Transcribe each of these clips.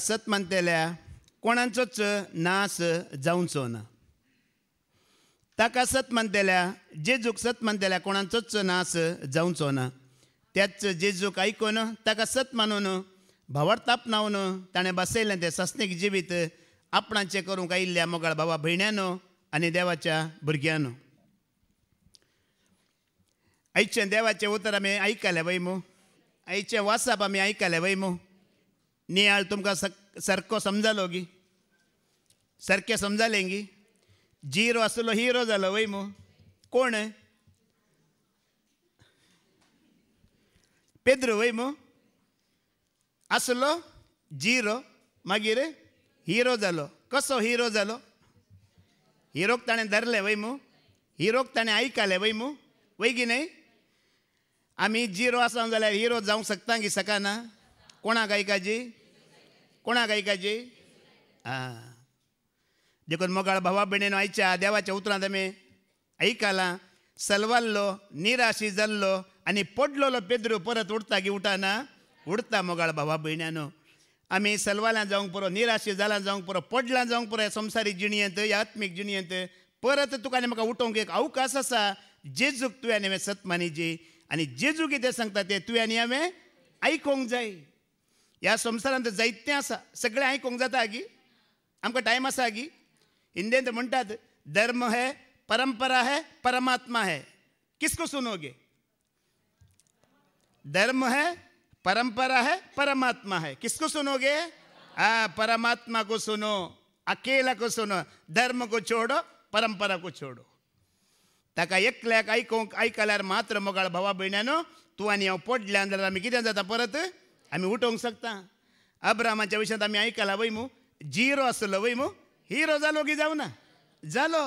सत म्हणतेल्या कोणाचोच नास जावचो ना ताका सत म्हणतेल्या जेजूक सत म्हणतेल्या कोणाचोच नास जावचो ना त्याच जेजूक आयकून ताका सत मानून भावार्थापणावन ताणें बसयलें तें सस्नेक जिवीत आपणाचें करूंक आयिल्ल्या मोगाळ भावा भयण्यानो आनी देवाच्या भुरग्यानो आयचें देवाचें उतर आमी आयकलें वयमू आयचें वासप आमी आयकलें वैमू नहीं आज तुमका सर को समझा लोगी सर के समझा लेंगी जीरो असलो हीरो झालो वही कोण है पेद्रो वही मो असलो जिरो मागीर हिरो जालो कसो हिरो जालो हिरोक ताणें धरलें वै मू हिरोक ताणें ऐकाले वै मू वै की न्हय आमी जिरो आसा जाल्यार हिरो जावंक शकता की सकाना कोणा जी कोणा गायिकाजी हा देखून मोगाळ भावा बिणेनो आयच्या देवाच्या उतरांत आम्ही ऐकाला सलवाल्लो निराशी जाल्लो आणि पडलोलो पेद्रू परत उडता की उठाना उडता मोगाळ भावा भयण्यानो आमी सलवाला जावंक पुरो निराशी जालां जावंक पुरो पडलां जावंक पुरो संसारी संवसारीक जिणयेंत आत्मीक परत तुका आनी म्हाका उठोवंक एक अवकाश आसा जेजूक तुवें हांवें जी आनी जेजू कितें सांगता तें तुवें आनी हांवें आयकूंक जाय ह्या संवसारांत जैते आसा सगले आयकूंक जाता गी आपका टाइम आसा आगी हिंदींत म्हणटात धर्म है परंपरा है परमात्मा है किसको सुनोगे धर्म है परंपरा है परमात्मा है किसको सुनोगे आ, परमात्मा को सुनो अकेला को सुनो धर्म को छोडो परंपरा को छोडो ताका एकल्याक आयकूंक आयकल्यार मात्र मोगाळ भावा भयण्यानो तू आनी हम पडले जाल्यार आमी परत आम्ही उठवू शकता अब्रामाच्या विषयात आम्ही ऐकायला वैमू जिरो असलो वैमू हिरो जालो की जाऊ ना जालो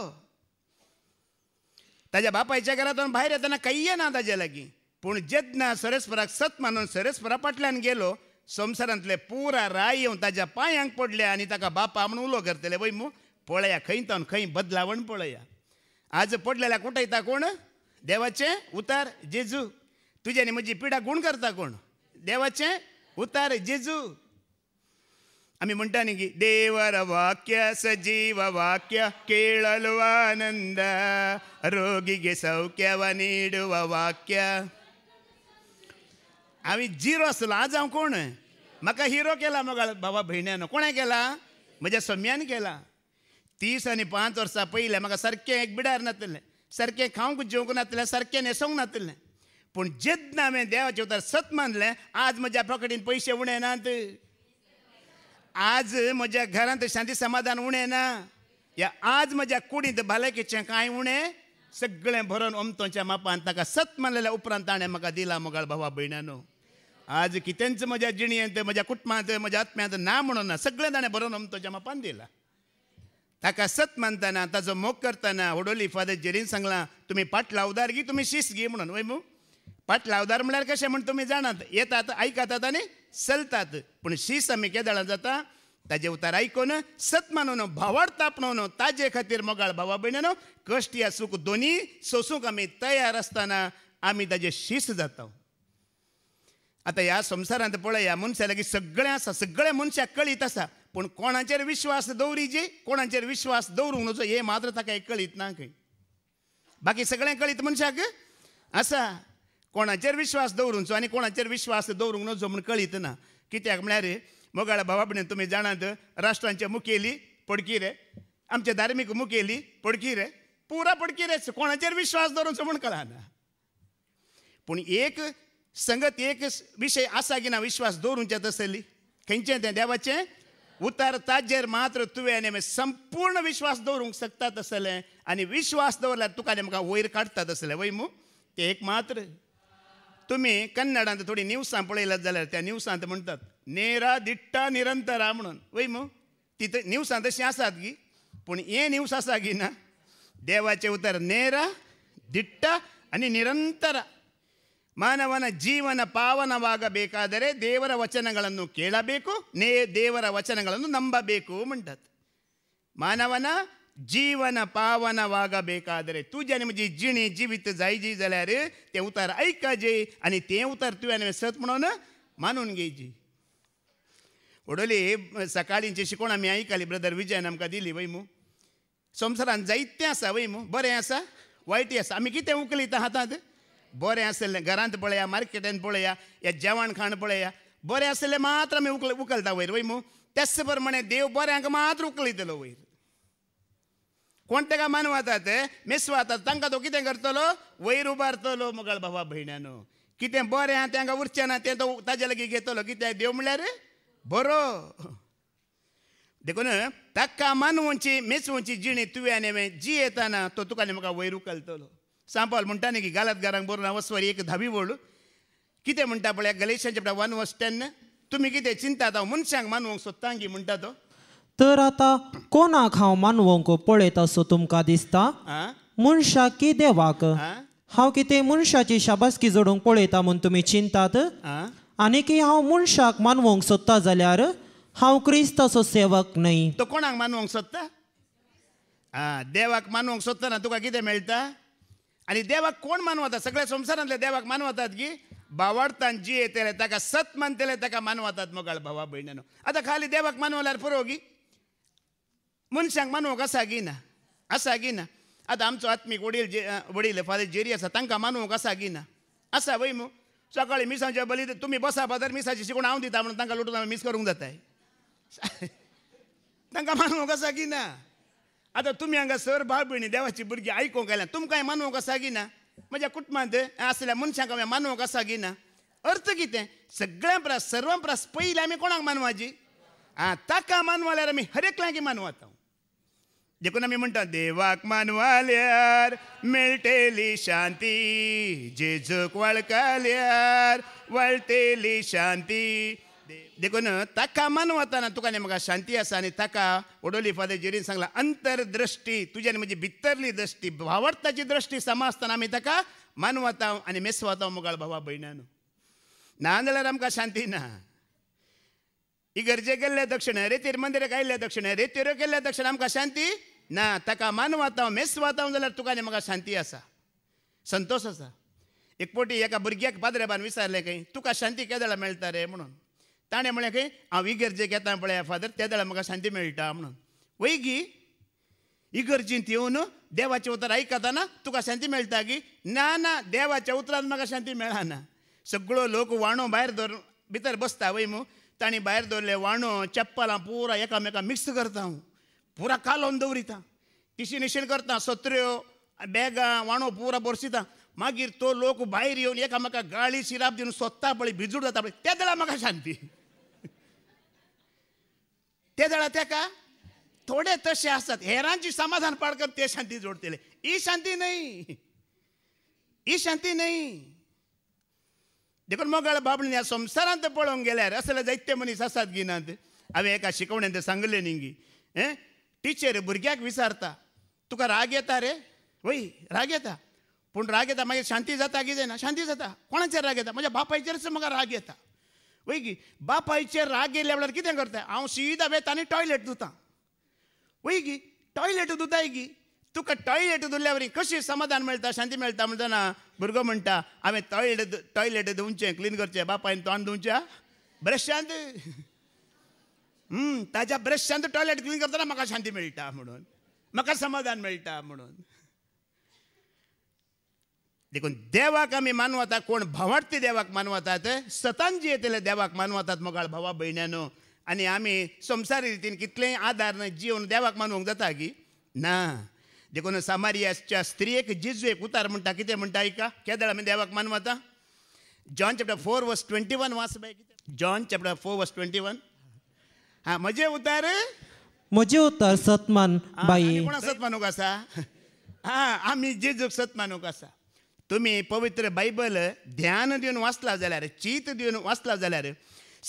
ताज्या बापायच्या घरातून बाहेर येताना काही ना ताज्या लागी पण जेदना सरेस्पराक सत मानून सरेस्परा पाटल्यान गेलो संवसारांतले पुरा राय येवन ताज्या पायांक पडले आणि ताका बापा म्हणून उलो करतले वैमू पळया खंय तावन खंय बदलावण पळया आज पडलेल्या उठयता कोण देवाचे उतार जेजू तुज्यानी म्हजी पिढा गुण करता कोण देवाचे उतार जेजू आम्ही म्हणटा न्ही की देवर वाक्य सजीव वाक्य केळलो आनंद ರೋಗಿಗೆ ಸೌಖ್ಯವ ನೀಡುವ वाक्य आम्ही जिरो आसलो आज हांव कोण मका हिरो केला मगा बाबा भयण्यान कोणा केला म्हज्या सोम्यान केला तीस आणि पांच वर्सां पहिले म्हाका सारकें एक बिडार नातलें सारकें खावंक जेवंक नातलें सारकें न्हेसोंक नातलें पूण जेदना हांवें देवाचे उतर सत मानलें आज म्हज्या पॉकेटीन पयशे उणे नात आज म्हज्या घरांत शांती समाधान उणे ना या आज म्हज्या कुडींत भलायकेचें कांय उणें सगळें भरून ओमतोच्या मापान ताका सत मानलेल्या उपरांत ताणें म्हाका दिला मोगाळ भावा भयणानो आज कितेंच म्हज्या जिणयेंत म्हज्या कुटुंबांत म्हज्या आत्म्यांत ना म्हणून ना सगळें ताणें भरून ओमतोच्या मापान दिला ताका सत मानतना ताजो मोग करतना होडोली फादर जेरीन सांगलां तुमी पाटला गी तुमी शिस्त घे म्हणून वय मू लावदार म्हळ्यार कशें म्हण तुमी जाणात येतात आयकतात आनी चलतात पूण शी समिके दळा जाता ताजे उतार आयकून सत्मानून ताप तापणून ताजे खातीर मोगाळ भावा भयणीनो कश्ट या सुख दोन्ही सोसूंक आमी तयार आसतना आमी ताजे शीस जाता आतां ह्या संवसारांत पळय ह्या मनशा लागीं सगळें आसा सगळें मनशाक कळीत आसा पूण कोणाचेर विश्वास जी कोणाचेर विश्वास दवरूंक नजो हे मात्र ताका कळीत ना खंय बाकी सगळें कळीत मनशाक आसा कोणाचेर विश्वास दवरूंचो आनी कोणाचेर विश्वास दवरूंक नजो म्हूण कळीत ना कित्याक म्हळ्यार मोगाळ बाबा भयण तुमी जाणात राष्ट्रांचे मुखेली पडकी रे आमचे धार्मीक मुखेली पडकी रे पुरा पडकी रेच कोणाचेर विश्वास दवरूंचो म्हूण कळना पूण एक संगत एक विशय आसा की ना विश्वास दवरूंचे तसली खंयचे तें देवाचें उतार ताजेर मात्र तुवें आमी संपूर्ण विश्वास दवरूंक शकता तसलें आनी विश्वास दवरल्यार तुका म्हाका वयर काडटा तसलें वय मू तें एक मात्र तुम्ही कन्नडांत थोडी निवसां पळयल्यात जाल्यार त्या निवसांत म्हणटात नेरा दिट्टा निरंतरा म्हणून वय मू तिथं निवसां तशीं आसात की पूण हे निवस आसा की ना देवाचे उतर नेरा ದಿಟ್ಟ ಅನಿ ನಿರಂತರ ಮಾನವನ ಜೀವನ ಪಾವನವಾಗಬೇಕಾದರೆ ದೇವರ ವಚನಗಳನ್ನು ಕೇಳಬೇಕು ने देवर ವಚನಗಳನ್ನು ನಂಬಬೇಕು ಮಂಟತ್ ಮಾನವನ ಜೀವನ ಪಾವನವಾಗಬೇಕಾದರೆ ತುಜೆ जिणी ಜಿಣಿ ಜೀವಿತ जायजी जाल्यार ते उतार ऐकाजे आणि ते उतार तुवें सत म्हणून मानून घेयची उडोली सकाळींची शिकवण आमी आयकली ब्रदर विजयन आमकां दिली वैमू मू जायते जायतें आसा वै मू बरें आसा वायटय आसा आमी कितें उखलयता हातांत बरें आसलें घरांत पळया मार्केटांत पळया या जेवण खाण पळया बरें आसलें मात्र आमी उखल उखलता वयर वैमू मू त्याच प्रमाणे देव बऱ्यांक मात्र उखलयतलो वयर कोण का मन वाताते मिस वाहतात तांकां तो कितें करतलो वयर उबारतलो मुगाळ बाबा भयणानो कितें बरें आहा तांकां उरचें ना तें तो ताजे लागीं घेतलो कित्याक देव म्हळ्यार बरो देखून ताका मानवची उंची मिस जिणी तुवें आनी जी येताना तो तुका आनी म्हाका वयर उखलतलो सांपल म्हणटा न्ही की गालात बरो ना वस्वरी एक धावी व्हड कितें म्हणटा पळय गलेशांच्या वन वस टेन तुमी कितें चिंता हांव मनशांक मानवंक सोदता की म्हणटा तो तर आता कोणाक हांव मानवंक पळयत असो तुमकां दिसता मनशाक की देवाक हांव कितें मनशाची शाबासकी जोडूंक पळयता म्हूण तुमी चिंतात की हांव मनशाक मानवंक सोदता जाल्यार हांव असो सेवक न्हय तो कोणाक मानवंक सोदता आं देवाक मानवंक सोदतना तुका कितें मेळटा आनी देवाक कोण मानवता सगळ्या संवसारांतले देवाक मानवतात की बावार्थान जी येतले ताका सत मानतले ताका मानवतात मोगाळ भावा भयणानो आतां खाली देवाक मानवल्यार पुरो गी मनशांक मानवंक आसागी ना आसा ना आतां आमचो आत्मीक वडील जे वडील फादर जेरी आसा तांकां मानवंक आसागी ना आसा वय मू सकाळी मिसांचे बली तुमी बसा बाजार मिसाची शिकोण हांव दिता म्हणून तांकां लुटून मिस करूंक जाताय तांकां मानवंक आसागी ना आतां तुमी हांगा सर भाव भयणी देवाची भुरगीं आयकूंक आयल्या तुमकां मानवंक आसागी ना म्हज्या कुटुंबांत आसल्या मनशांक हांवें मानवंक आसागी ना अर्थ कितें सगळ्यां परस सर्वां परस पयलीं आमी कोणाक मानवाची आं ताका मानवाल्यार आमी हरेकल्यागी मानवात देखून आम्ही म्हणतो देवाक मानवाल्यार मेळटेली शांती जेजूक वाळकाल्यार वळटेली शांती देखून ताका मानवताना तुका म्हाका शांती आसा आनी ताका ओडोली फादर जिरीन सांगला अंतरदृष्टी तुज्यान म्हणजे भितरली दृष्टी भावार्थाची दृष्टी सांबाळसतना आमी ताका मानवता आनी मेसवता मुगाळ भावा भयणान ना जाल्यार आमकां शांती ना इगर्जे गेल्ल्या दक्षिणा रेतीर मंदिराक आयिल्ल्या दक्षिणा रेतीर गेल्ल्या दक्षिणा आमकां शांती ना ताका मानवातांव मेस वातांव जाल्यार तुका आनी म्हाका शांती आसा संतोष आसा एक पावटी एका भुरग्याक पाद्रेबान विचारलें खंय तुका शांती केदेळा मेळटा रे म्हणून ताणें म्हळें खंय हांव इगर्जेक येता पळय फादर त्या म्हाका शांती मेळटा म्हणून वयगी इगर्जींत येवन देवाचें उतर आयकताना तुका शांती मेळटा की ना ना देवाच्या उतरान म्हाका शांती मेळना सगळो लोक वाणो भायर दवर भितर बसता वय मू ताणी भायर दवरले वाणो चप्पलां पुरा एकामेकां मिक्स करता हांव पुरा ಕಾಲು ಒಂದು ಉರಿತ ಟಿಶಿ करता सत्र्यो ಬೇಗ वाणो पुरा बोरसिता मागीर तो लोक भायर येवन हो, एकामेका गाळी शिराप दिवन स्वता पळय भिजूड जाता पळय त्या दळा म्हाका शांती ते दळा तेका थोडे तसे असतात हेरांची समाधान कर ते शांती जोडतेले इ शांती नाही ही शांती नाही देखून मोगाळ बाबणी ह्या संवसारांत पळोवंक गेल्यार असले जायते मनीस आसात गिनात हांवें एका शिकवण्यांत सांगले न्ही गी टिचर भुरग्याक विचारता तुका राग येता रे वय राग येता पूण राग येता मागीर शांती जाता की ना शांती जाता कोणाचेर राग येता म्हज्या बापायचेरच म्हाका राग येता वय की बापायचेर राग येयल्या वेळार कितें करता हांव सीद वेता आनी टॉयलेट धुतां वय की टॉयलेट धुताय की तुका टॉयलेट धुल्ल्यावर कशी समाधान मेळटा शांती मेळटा म्हणटना भुरगो म्हणटा हांवें टॉयलेट टॉयलेट धुवचें क्लीन करचें बापायन तोंड धुवच्या ब्रशांत ताज्या ब्रश टॉयलेट क्लीन करताना म्हाका शांती मेळटा म्हणून म्हाका समाधान मेळटा म्हणून देखून देवाक आमी मानवता कोण भवार्थी देवाक मानवतात सतांजी येतेले देवाक मानवतात मोगाळ भावा बहिण्यानो आणि आम्ही संसारी रितीन कितले आधार न जिवन देवाक मानवंक जाता की ना देखून सामारियाच्या स्त्रियेक एक उतार म्हणटा कितें म्हणटा आयका केदळ आमी देवाक मानवता John chapter four verse twenty one वाच by John chapter four verse twenty one हा मजे उतार मजे उतार सतमान बाई कोणा आसा हा आमी जेजूक सतमानूक आसा तुम्ही पवित्र बायबल ध्यान दिवन वाचला जाल्यार चीत दिवन वाचला जाल्यार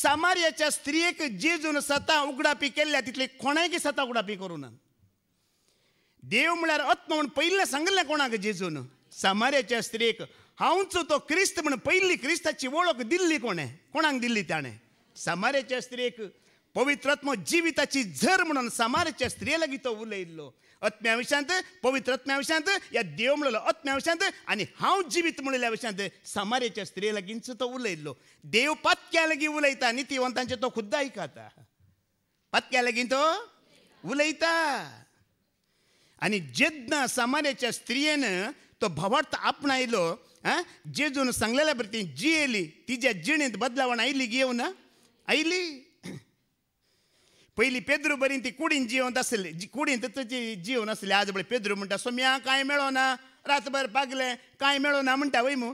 सामार्याच्या स्त्रियेक जेजून सता उगडापी केल्ल्या तितले कोणायकी सता उगडापी ना देव म्हळ्यार अत्म म्हूण पयलें सांगलें कोणाक जेजून सामार्याच्या स्त्रियेक हांवच तो क्रिस्त म्हणून पहिली क्रिस्ताची वळख दिल्ली कोणे कोणाक दिल्ली ताणें सामार्याच्या स्त्रियेक ಪವಿತ್ರಾತ್ಮ जिविताची झर म्हणून समारच्या स्त्रियेला गीत उलयल्लो अत्म्या विशांत पवित्रत्म्या विशांत या देव म्हणलो आत्म्या विशांत आणि हा जिवीत म्हणल्या विशांत समारेच्या स्त्रिये लागींच तो उलयल्लो देव पातक्या लागीं उलयता नितिवंतांचे तो खुद्द ऐकता पातक्या लागीं तो उलयता आणि जेदना समारेच्या स्त्रियेनं तो भवार्थ आपण आयलो जेजून सांगलेल्या प्रती जी येली तिच्या जिणेत बदलावण आयली घेऊन आयली पहिली पेद्रू बरीन ती कुडीन जिवंत आसली कुडीन तुजी जिवन आसली आज पेद्रू म्हणटा सोम्या कांय मेळोना रातभर पागले कांय मेळोना म्हणटा वय मू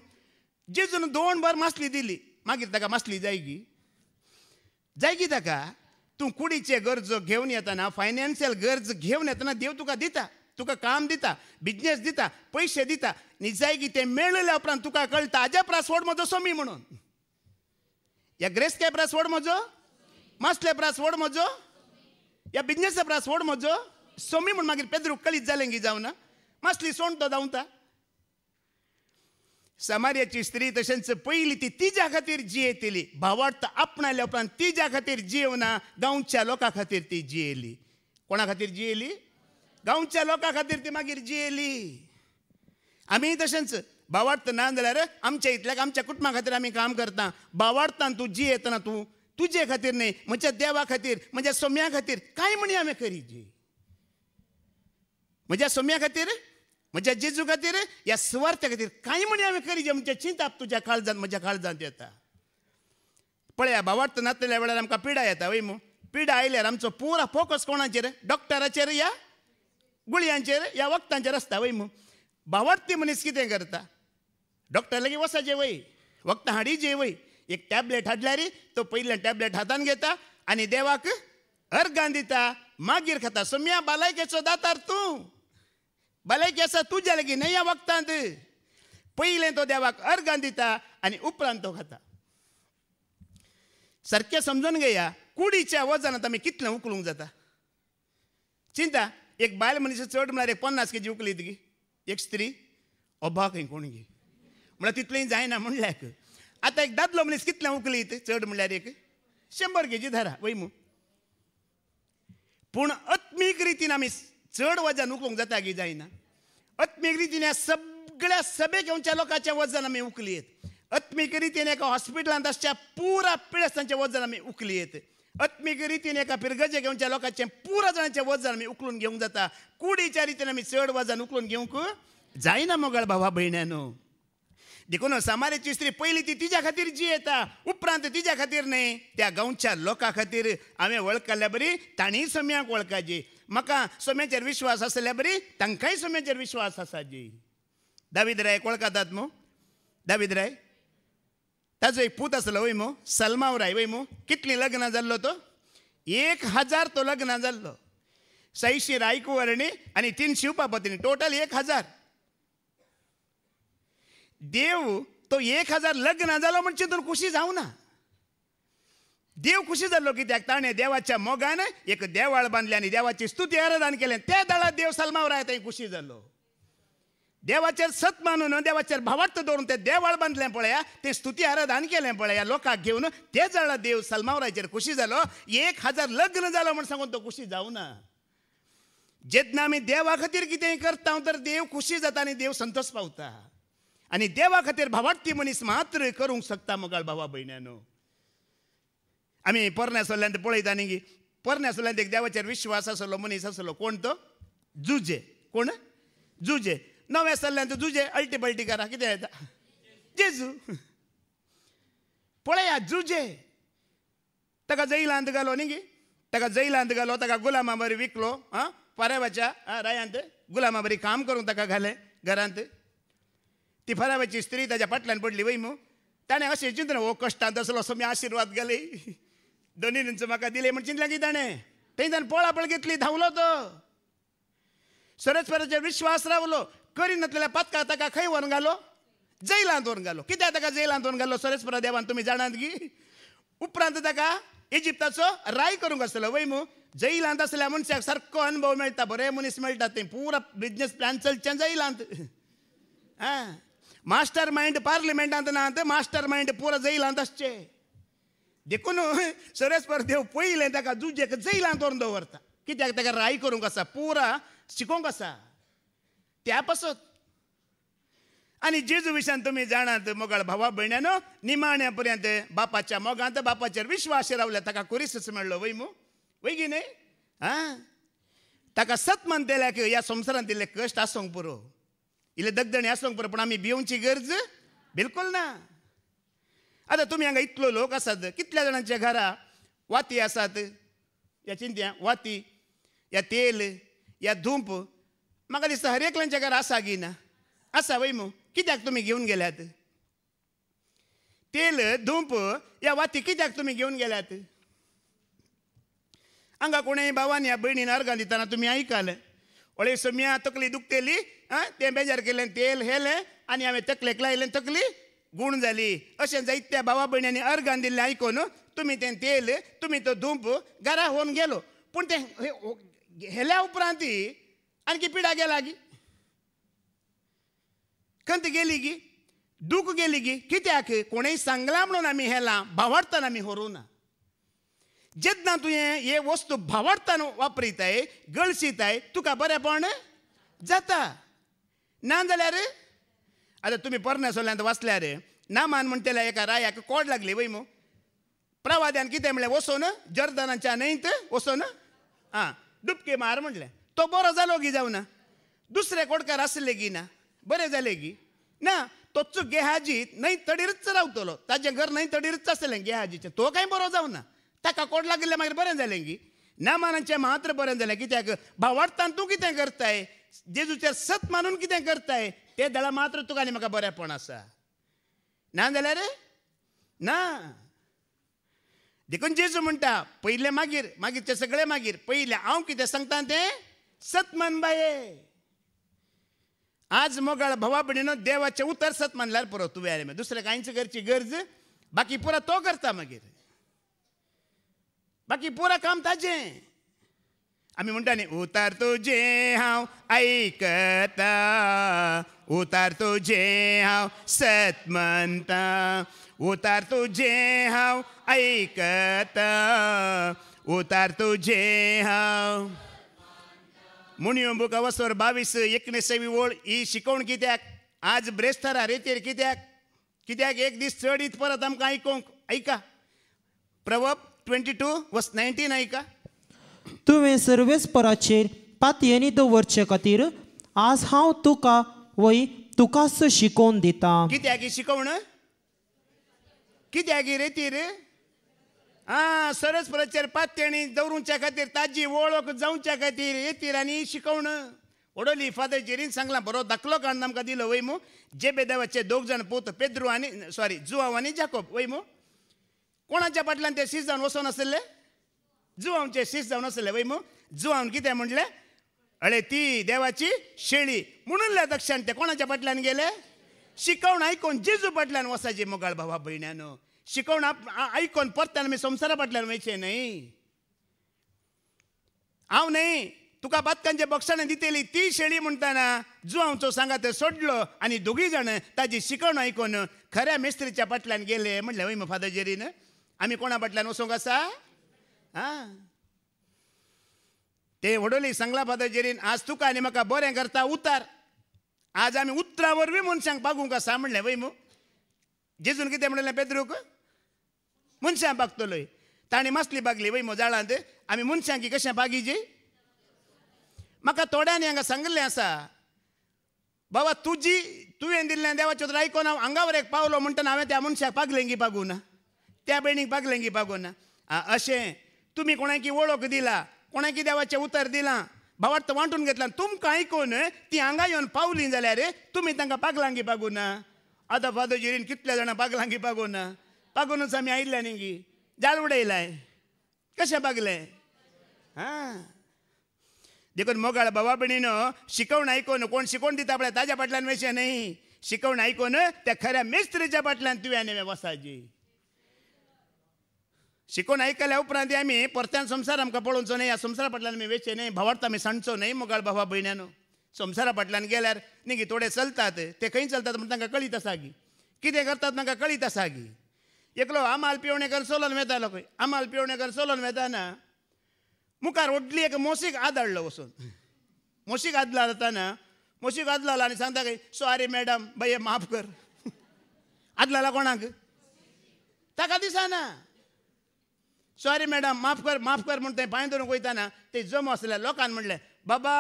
जेजून दोन भर मासली दिली मागीर ताका मासली जायगी जायगी ताका तूं कुडीचे गरज घेवन येताना फायनान्शियल गरज घेवन येतना देव तुका दिता तुका काम दिता बिजनेस दिता पयशे दिता आनी जायगी ते मेळिल्या उपरांत तुका कळटा हाज्या प्रास सोड म्हजो सोमी म्हणून या ग्रेस प्रास वड म्हजो मासले प्रास वड म्हजो या बिजनेस अपरा सोड म्हजो सोमी म्हूण मागीर पेद्रू कळीत जालें गी ना मासली सोंड तो धांवता समार्याची स्त्री तशेंच पयली ती तिज्या खातीर जियेतली भावार्थ आपणाल्या उपरांत तिज्या खातीर जियेवना गांवच्या लोकां खातीर ती जियेली कोणा खातीर जियेली गांवच्या लोकां खातीर ती मागीर जियेली आमी तशेंच भावार्थ ना जाल्यार आमच्या इतल्याक आमच्या कुटुंबा खातीर आमी काम करता भावार्थान तूं जियेतना तूं तुझे खातीर न्ही म्हज्या देवा खातीर म्हज्या सोम्या खातीर काय म्हणी हांवें करी जी म्हज्या सोम्या खातीर म्हज्या जेजू खातीर ह्या स्वार्था खातीर कांय म्हणी हांवें करी जे म्हणजे चिंताप तुज्या काळजांत म्हज्या काळजांत येता पळया भावार्थ नातलेल्या वेळार आमकां पिडा येता वय पिडा आयल्यार आमचो पुरा फोकस कोणाचेर डॉक्टराचेर या गुळयांचेर या वखदांचेर आसता वय मू भावार्थी मनीस कितें करता डॉक्टर लागीं वसाचे वय वखदां हाडी जे वय एक टॅबलेट हाडल्या रे तो पहिलं टॅबलेट हातान घेता आणि देवाक अर्घान दिता मागीर खाता सोम्या बालायकेचो दातार तूं भलायकी आसा तुज्या लेगीत या वखदांत पयलें तो देवाक अर्गान दिता आनी उपरांत तो खाता सारकें समजून घेया कुडीच्या वजनांत आमी कितलें उखलूंक जाता चिंता एक बायल मनीस चड म्हळ्यार एक पन्नास केजी उखली गी एक स्त्री अभा खंय कोण गे म्हळ्यार तितलें जायना म्हणल्याक आता एक दादलो मनीस कितल्या उखलीत चड म्हणल्यार एक शंबर केजी धरा वैमू पूण अत्मीक रितीन आमी चड वजन उकलूक जाता की जायना अत्मीक रितीन ह्या सगळ्या सभे घेवंच्या लोकांच्या वजन आमी उखलीयेत अत्मीक रितीन एका हॉस्पिटलांत आसच्या पुरा पिळेस्तांचें वजन आमी उखलयेत अत्मीक रितीन एका पिरगजे घेवच्या लोकांचे पुरा जाणांचें वजन आमी उखलून घेवंक जाता कुडीच्या रितीन आमी चड वजन उखलून घेवंक जायना मोगळ भावा भयण्या देखून सामारेची स्त्री पहिली ती तिच्या खातीर जी येता उपरांत तिच्या खातीर न्ही त्या गांवच्या लोकां खातीर हांवें वळखल्या बरी तांणीय सोम्याक वळखाची म्हाका सोम्याचेर विश्वास आसल्या बरी तांकांय सोम्याचेर विश्वास आसा जी दावीद राय वळखतात मू दावीद राय ताजो एक पूत आसलो वय मो सलमाव राय वय मू कितली लग्न जाल्लो तो एक हजार तो लग्न जाल्लो सयशी रायकू आनी तीन शिवपा पत्नी टोटल एक हजार देव तो एक हजार लग्न जालो म्हण चिंतून खुशी ना देव खुशी जालो कित्याक ताणें देवाच्या मोगान एक देवाळ बांधले आणि देवाची स्तुती आराधन केलें त्या दळात देव आहे ते खुशी जालो देवाचेर सत मानून देवाचेर भावार्थ दवरून ते देवाळ बांदलें पळया ते स्तुती आराधन केलें पळया लोकांक घेऊन ते जळला देव सलमावरायचेर खुशी जालो एक हजार लग्न झालं म्हण सांगून तो खुशी ना जेन्ना आमी देवा खातीर कितेंय करता तर देव खुशी जाता आणि देव संतोष पावता आणि देवा खातीर भावार्थी मनीस मात्र करूंक शकता मगाळ भावा भयण्यानो आम्ही पोरण्या सोल्ल्यान ते पळयता न्ही की पोरण्या एक देवाचेर विश्वास आसलो मनीस आसलो कोण तो जुजे कोण जुजे नव्या सल्ल्यान तो जुजे अल्टी पलटी करा कितें येता जेजू पळया जुजे ताका जैलांत घालो न्ही गी ताका जैलांत घालो ताका गुलामा बरी विकलो आं पारेवाच्या रायांत गुलामा बरी काम करूंक ताका घालें घरांत ती फराबाची स्त्री त्याच्या पाटल्यान पडली वय ताणे ताणें अशें चिंतलें हो कश्टांत तसलो असं मी आशिर्वाद घाले दोनींचं म्हाका दिले म्हण चिंतलें की ताणें पोळा पळापळ घेतली धांवलो तो परसचेर विश्वास रावलो करी नसलेल्या पातका ताका खंय व्हरून घालो जैलांत व्हरून घालो कित्याक ताका जैलांत व्हरून घालो सरसपरा देवान तुम्ही जाणात की उपरांत ताका इजिप्ताचो राय करूंक आसलो वय मू जैलांत आसल्या मनशाक सारको अनुभव मेळटा बरे मनीस मेळटा ते पुरा बिझनेस प्लॅन चलचे जैलांत आं ಮಾಸ್ಟರ್ ಮೈಂಡ್ ಪಾರ್ಲಿಮೆಂಟ್ ಅಂತ ನಾ ಅಂತ ಮಾಸ್ಟರ್ ಮೈಂಡ್ ಪೂರ ಜೈಲ ಅಂತ ಅಷ್ಟೇ देखून सरेस्पर देव पहिले ताका जुजेक जैलान तोरून दवरता कित्याक ताका राय करूंक आसा पुरा शिकोंक आसा त्या पासत आनी जेजू विशयान तुमी जाणात मोगाळ भावा भयण्यानो निमाण्या पर्यंत बापाच्या मोगांत बापाचेर विश्वास रावल्या ताका कुरिसच मेळ्ळो वै मू वै गी न्ही आं ताका सत मन दिल्या की ह्या संवसारांत दिल्ले कश्ट आसूंक पुरो इले दगदणी आसूंक पर पण आम्ही भिवची गरज बिलकुल ना आता तुम्ही हंगा इतलो लोक आसात कितल्या जणांच्या घरा वाती आसात या चिंत्या वाती या तेल या धूप म्हाका दिसता हरेकल्यांच्या घरा आसा की ना आसा वै कित्याक तुमी घेवन गेल्यात तेल धूप या वाती कित्याक तुम्ही घेऊन गेल्यात हंगा कोणी भावान या भयणीन अर्घां दिताना तुम्ही ऐकाल ओळे सोम्या तकली दुखतेली ते बेजार केले तेल हेलें आनी हांवें तकलेक लायलें तकली गूण जाली अशें जायत्या भावा भयण्यांनी अर्घान दिल्लें आयकून तुमी तें तेल तुमी तो धूंप घरा होऊन गेलो पूण तें हो, हेल्या उपरांत आणखी पिडा गेला गी खंत गेली गी दूख गेली गी कित्याक कोणी सांगला म्हणून आमी हेला भावार्थान आमी होरू ना जेन्ना तुवें हे वस्तू भावार्थान वापरिताय गळशिताय तुका बरेपण जाता ना जाल्यार आतां तुमी पोरण्या सोल्यांत ना म्हण म्हणते एका रायाक कोड लागली वय मग प्रवाद्यान कितें म्हणलें वचोन जर्दनाच्या न्हंयत न आं मार म्हटले तो बरो जालो गी ना दुसरे कोडकार असले गी ना बरे झाले गी ना तोच गेहाजी नाही तडीरच रावतलो ताजे घर नाही तडीरच गे हाजीचे तो कांय बरो ना ताका कोड लागिल्लें मागीर बरें जालें गी मानांचे मात्र बरें जालें कित्याक भावार्थान तूं कितें करताय जेजूचे सत मानून कितें करताय ते दळा मात्र तुका आनी म्हाका बरेपण आसा ना जाल्यार ना देखून जेजू म्हणटा पयलें मागीर मागीर ते सगळें मागीर पयलें हांव कितें सांगता तें सत मान बाये आज मोगाळ भावा भणीनो देवाचे उतर सत मानल्यार पुरो तुवें दुसरे कांयच करची गरज बाकी पुरो तो करता मागीर बाकी पुरो काम ताजें आम्ही म्हणतो आणि उतार तुझे हाव ऐकता उतार तुझे हाव सत म्हणता उतार तुझे हाव ऐकता उतार तुझे हाव म्हणून बुका बावीस एकनेसावी ओळ ही शिकवण कित्याक आज ब्रेस्तारा रेतेर कित्याक कित्याक एक दीस चड इत परत आमकां आयकोंक आयका प्रवप ट्वेंटी टू वस नायन्टीन आयका तुवें सर्वेस पराचेर पातयेनी दवरचे खातीर आज हांव तुका वय तुकाच शिकोवन दिता कित्याक शिकवण कित्याक रे ती रे आ सरस पातयेणी दवरूच्या खातीर ताजी वळख जावच्या खातीर येतीर आनी शिकवण ओडली फादर जेरीन सांगला बरो दाखलो काडून आमकां दिलो वयमो जे बेदावाचे दोग जाण पोत पेद्रू आनी सॉरी जुआव आनी जाकोब वय कोणाच्या फाटल्यान ते सिजन वचोन जुआचे शीस जाऊन असले वै मग जुआन किती म्हणले अळे ती देवाची शेळी म्हणून दक्षान ते कोणाच्या फाटल्यान गेले शिकवण ऐकून जेजू फाटल्यान वसाची मोगाळ भावा भयण्यान शिकवण ऐकून परत्यान मी संवसारा फाटल्यान वयचे नाही हांव नाही तुका बातकांचे बक्षण दितेली ती शेळी म्हणताना जुवांचो सांगा ते सोडलो आणि दोघी जाण ताजी शिकवण ऐकून खऱ्या मिस्त्रीच्या फाटल्यान गेले म्हणलें वैम फादर जेरीन आम्ही कोणा फाटल्यान वचूंक आसा ते वडोली सांगला फादर आज तुका आनी म्हाका बरें करता उतार आज आमी उतरा वरवीं मनशांक बघू आसा म्हणलें वै मू जेजून कितें म्हणलें पेद्रूक मनशांक पागतलोय ताणी मासली बागली वै मू जाळांत आमी मनशांकी कशें बागीजी म्हाका थोड्यांनी हांगा सांगिल्लें आसा बाबा तुजी तुवें दिल्लें देवाचे तर आयकोन हांव हांगावर एक पावलो म्हणटना हांवें त्या मनशाक पागलेंगी ना त्या बेणीक पागलेंगी ना अशें तुम्ही कोणाकी ओळख दिला कोणाकी देवाचे उतर दिला भावार्थ वांटून घेतला तुमकां आयकून ती हांगा येवन पावलीं जाल्यार तुम्ही तांकां पागलांगी पागू ना आतां फादोजिरीन कितले जाणां पागलांगी पागू ना पागूनच आमी आयिल्ल्या न्ही गी जाळ उडयलाय कशें पागले हां देखून मोगाळ भावा भणीनं शिकवण आयकून कोण शिकवण दिता पळय ताज्या फाटल्यान वेशें न्ही शिकवण आयकून त्या खऱ्या मेस्त्रीच्या फाटल्यान तुवें वसाची शिकून ऐकल्या उपरांत आम्ही परत्यान संसार आमकां पळोवचो न्हय ह्या संसारा फाटल्यान आमी वेचे न्हय भावार्थ आमी सांडचो नाही मोगाळ भावा भयण्यान संसारा फाटल्यान गेल्यार न्ही थोडे चलतात ते खंय चलतात म्हण तांकां कळीत आसा गी कितें करतात तांकां कळीत आसा गी एकलो आमाल पिवणेकर चलोन वेतालो लोक आमाल पिवणेकर चलोन वेताना मुखार व्हडली एक मोशीक हाडलो वचून मोशीक आदला जाताना मोशीक आदलाला आनी सांगता काय सॉरी मॅडम भये माफ कर आदलाला कोणाक ताका दिसना सॉरी मॅडम माफ कर माफ कर म्हणून थंय पांय धरून वयताना ते जम आसल्या लोकान म्हणले बाबा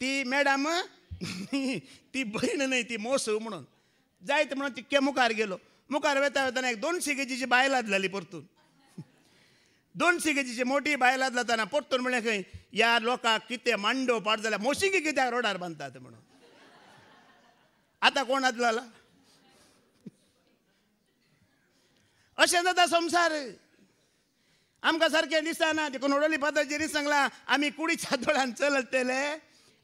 ती मॅडम ती भयण न्हय ती मोसू म्हणून जायत म्हणून तिके मुखार गेलो मुखार वेता वेताना एक दोन सिगेजीची बायलां आदलाली परतून दोन सिगेजीची मोठी बायल जाताना परतून म्हणले खंय या लोकांक कितें मांडो पाड जाल्यार मोशिकी कित्याक रोडार बांदतात म्हणून आतां कोण आदला अशें जाता संसार आमकां सारखे दिसना देखून उडोवली जरी सांगला आम्ही कुडीच्या दोळान चलतले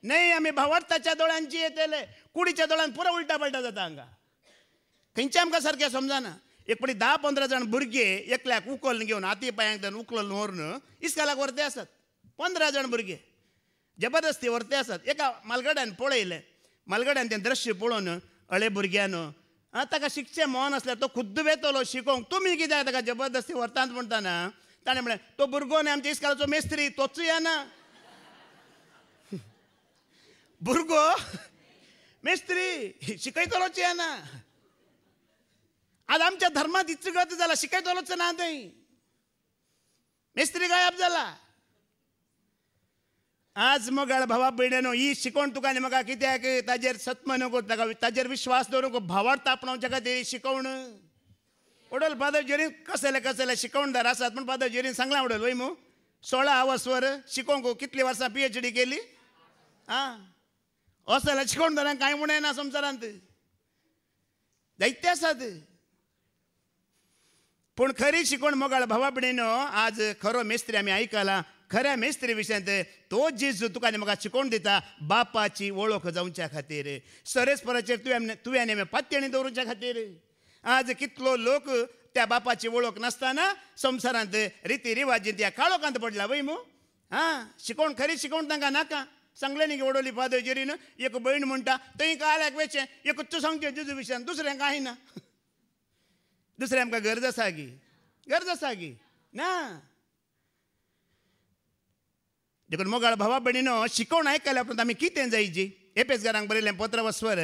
नाही आम्ही भावार्थाच्या दोळांची येतेले कुडीच्या दोळान पुरा उलटा पलटा जाता हांगा खंयचें आमकां सारकें समजना एक पडी धा पंदरा जाण भुरगे एकल्याक उखल घेवन हाती पांयांक धरून उखलोन व्हरून इस्कालाक व्हरते आसात पंदरा जाण भुरगे जबरदस्ती व्हरते आसात एका मालगड्यान पळयलें मालगड्यान ते दृश्य पळोवन हळे भुरग्यान ताका शिकचें मोन आसल्यार तो खुद्द वेतलो शिकोंक तुमी कित्याक ताका जबरदस्ती व्हरतात म्हणताना ताणें म्हळें तो भुरगो न्ही आमच्या इस्कालाचो मेस्त्री तोच येना भुरगो मेस्त्री शिकयतलोच येना आज आमच्या धर्मात इतकी गत जाला शिकयतलोच ना थंय मेस्त्री गायब जाला आज मोगाळ भावा भयणेनो ही शिकवण तुका आनी म्हाका कित्याक ताजेर सत्म नको ताजेर विश्वास दवरूंक भावार्थ आपणाच्या खातीर शिकवण उडल पादवजेरीन कसले कसले शिकवणदार असतात पण जेरीन सांगला उडल वय मू सोळा शिकवून गो कितली वर्षा पी एच डी केली आं असल्या शिकवणदारांक कांय म्हणे ना संसारांत दैत्य आसात पण खरी शिकवण मोगाळ भावा पिणेन आज खरो मेस्त्री आम्ही ऐकला खऱ्या मेस्त्री विषयात तो जेजू तुका म्हाका शिकोवन देता बापाची वळख जाऊच्या खातीर सरेस्पराचेर तुवें तुवें नेमे पातयणी खातीर आज कितलो लोक त्या बापाची ओळख नसताना संसारांत रिती रिवाजी त्या काळोखांत पडला वय मू हां शिकवण खरी शिकवण तांकां नाका सांगल्यानी न्ही ओडोली एक भयण म्हणटा थंय काळ्याक वेचें एक तूं सांगचें जुजू विशयान दुसऱ्यांक कांय ना दुसऱ्या आमकां गरज आसा गी गरज आसा गी ना देखून मोगाळ भावा भयणीनो शिकवण आयकल्या उपरांत आमी कितें जायची एपेसगारांक बरयलें पत्र वस्वर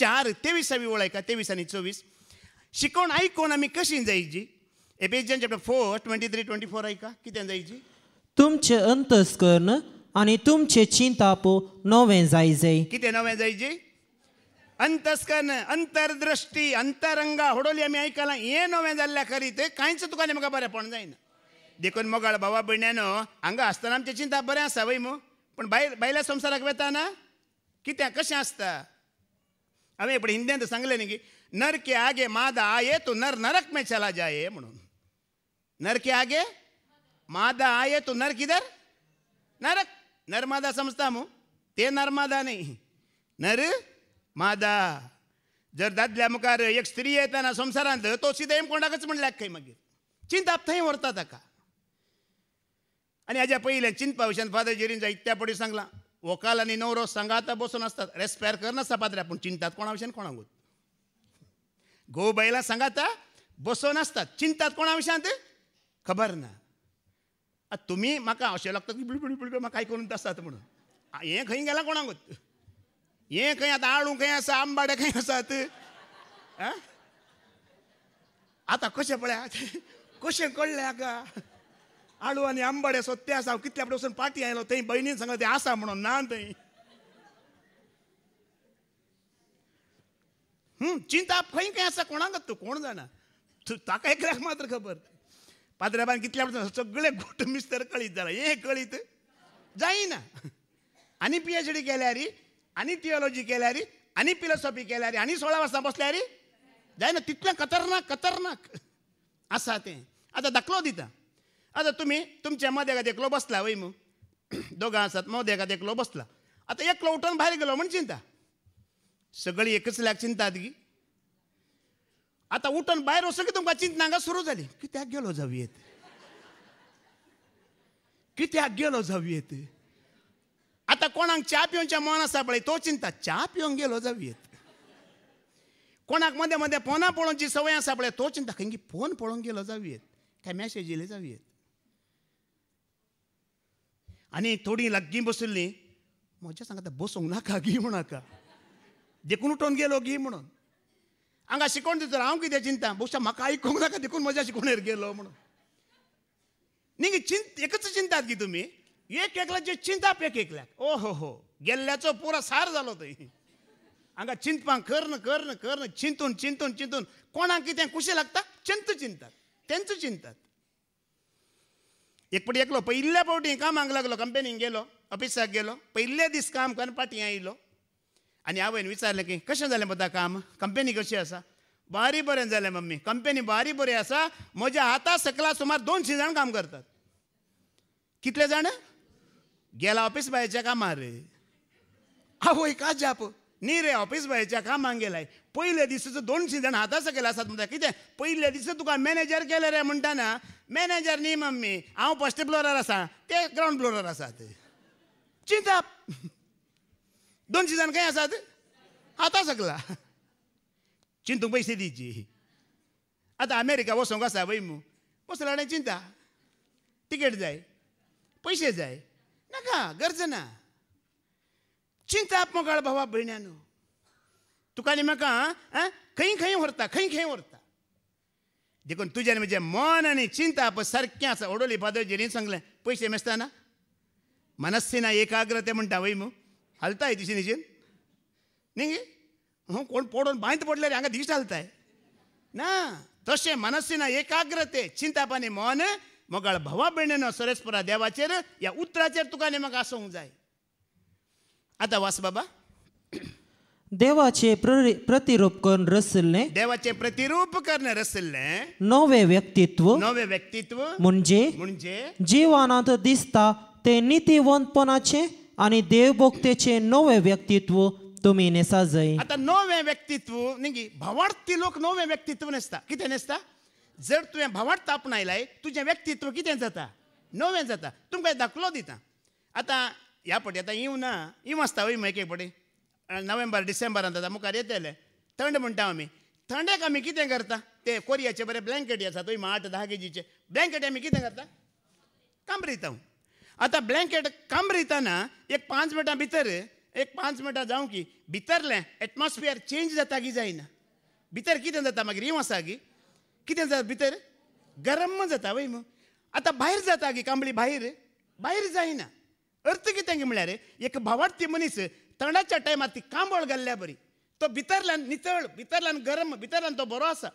चार तेवीसावी ओळ आयका तेवीस आनी चोवीस शिकवण ऐकून आम्ही कशी जायची Ephesians chapter four twenty three twenty four ऐका कित्यान जायची तुमचे अंतस्करण आणि तुमचे चिंतापो नवे जायचे कितें नवे जायचे अंतस्करण अंतरदृष्टी अंतरंगा हडोली आम्ही ऐकलां हे नवे जाल्ल्या खरी ते कांयच तुका म्हाका बरें जायना देखून मोगाळ बाबा भयण्यानो हांगा आसतना आमचे चिंता बरें आसा वय मू पण बायल बायल्या संवसाराक वेताना कित्याक कशें आसता हांवें हिंदींत सांगलें न्ही की नर के आगे मादा आए तो नर नरक में चला जाए म्हणून नर के आगे मादा आए तो नर किधर नरक नर समजता मु ते नर नाही नर मादा जर दादल्या मुखार एक स्त्री येताना संसारांत तो एम कोणाकच म्हणल्याक काय मागीर चिंता थंय व्हरता ताका आनी हाज्या पयलें चिंतपावशान फादर जेरीन जायत पडी सांगला वकाल आनी नवरो सांगात बसून असतात रेस्पेर करनासता पात्र्या पूण चिंतात कोणाविषयी कोणाकूच गो बैला सांगात बसो चिंतात कोणा विशांत खबर ना तुम्ही म्हाका अशें लागता की बिळबिळ बिळबिळ म्हाका करून आसतात म्हणून हे खंय गेला कोणाकूत हें खंय आतां आळू खंय आसा आंबाडे खंय आसात आं आतां कशें पळयात कशें कळ्ळें आळू आनी आंबाडे सोदते आसा हांव कितल्या पसून पाटी आयलो थंय भयणीन तें आसा म्हणून ना थंय चिंता आप खंय खंय आसा कोणाक तूं कोण जाणा ताका एकल्याक मात्र खबर पाद्रेबान कितल्या सगळे घोट मिस्तर कळीत जाला हे कळीत जायना आनी पी एच डी केल्यार आनी थिओलॉजी केल्यार आनी फिलॉसॉफी रे आनी सोळा वर्सां रे जायना तितलें खतरनाक खतरनाक आसा तें आतां दाखलो दिता आतां तुमी तुमच्या मदेगात एकलो बसला वय मू दोगां आसात मदेगात एकलो बसला आतां एकलो उठून भायर गेलो म्हण चिंता सगळी एकच लाग की आता उठून बाहेर वसं की चिंता चिंतनांगा सुरू जाली कित्याक गेलो जावयेत कित्याक गेलो जावयेत आता कोणाक च्या पिऊनच्या मन आसा पळय तो चिंता च्या पिवंक गेलो जावयेत कोणाक मध्ये मध्ये फोना पळोवची सवय आसा पळय तो चिंता खंगी फोन पळोवंक गेलो जावयेत काय मॅसेज येयले जावयेत आणि थोडी लागीं बसली म्हज्या सांगता बसूंक नाका गी म्हणाका देखून उठून गेलो गी म्हणून हांगा शिकोवन दिता हांव कितें चिंता बोश्टा म्हाका आयकूंक नाका देखून म्हज्या शिकोवणेर गेलो म्हणून न्ही चिंत एकच चिंतात की तुमी एक एकला जे चिंताप एक एकल्याक ओ हो हो गेल्ल्याचो पुरो सार जालो थंय हांगा चिंतपाक न करन करन चिंतून चिंतून चिंतून कोणाक कितें खुशी लागता चिंत चिंतात तेंच चिंतात एक पटी एकलो पयल्या फावटी कामांक लागलो कंपनीन गेलो ऑफिसाक गेलो पयले दीस काम करपाटी आयलो आणि आवयन विचारलें की कशें जालें बद्दा काम कंपनी कशी आसा बारी बरें जालें मम्मी कंपनी बारी बरी आसा म्हज्या हाता सकला सुमार दोनशीं जण काम करतात कितले जाण गेला ऑफिस बायच्या कामार रे आवय का जाप न्ही रे ऑफिस बायच्या कामांक गेलाय दिसा दिसाचो दोनशीं जाण हाता सकयल आसात म्हणटा कितें पयल्या दिसा तुका मॅनेजर केले रे म्हणटाना मॅनेजर न्ही मम्मी हांव फर्स्ट फ्लोरार आसा ते ग्रावंड फ्लोरार ते चिंता दोन जण काय असतात आता सगळा चिंतू पैसे दिची आता अमेरिका वसोंक आसा वै मू बसला चिंता तिकीट जाय पैसे जाय नाका गरज ना चिंता मोगाळ भावा भयण्यानो तुका आनी मका खंय खंय व्हरता खंय खंय व्हरता देखून तुज्यान म्हजें मन आणि चिंता पळय सारकें आसा ओडोली पादळ जेरीन सांगलें पयशे मेसताना ना मनस्सिना एकाग्र तें म्हणटा हालताय आहे तिशेन न्ही गे कोण पोडून बांयत पडले रे हांगा दिश्ट हालताय ना तशें मनस्सिना एकाग्रते चिंतापाने मन मगळ भावा भयणेनो सरेस्परा देवाचेर या उतराचेर तुका नेमक आसूंक जाय आतां वास बाबा देवाचे प्रतिरूप करून रसिल्ले देवाचे प्रतिरूप करणे रसिल्ले नवे व्यक्तित्व नवे व्यक्तित्व म्हणजे म्हणजे जीवनात दिसता ते नीतिवंतपणाचे आणि देवभोक्तेचे नवे व्यक्तित्व तुम्ही नेसा जाय आता नवे व्यक्तित्व निगी भवार्थी लोक नवे व्यक्तित्व नेसता किती नेसता जर तुवें भवार्थ आपणायलाय तुझे व्यक्तित्व कितें जाता नवें जाता तुमकां दाखलो दिता आतां ह्या फावटी आतां इव ना इव आसता वय एक पटी नोव्हेंबर डिसेंबरांत जाता मुखार येतले थंड म्हणटा आमी थंडेक आमी कितें करता ते कोरियाचे बरे ब्लँकेटी आसा थंय आठ धा केजीचे ब्लँकेटी आमी कितें करता कांबरिता आता ब्लँकेट रिताना एक पाच मिनटां भितर एक पांच मिनटां जावं की भितरलें एटमॉस्फियर चेंज जाता की जायना भितर कितें जाता मागीर रिंव आसा की कितें जाता भितर गरम जाता वय आता आतां भायर जाता गे कांबळी भायर भायर जायना अर्थ कितें गे म्हळ्यार एक भावार्थी मनीस तणाच्या टायमार ती कांबळ घाल्ल्या बरी तो भितरल्यान नितळ भितरल्यान गरम भितरल्यान तो बरो आसा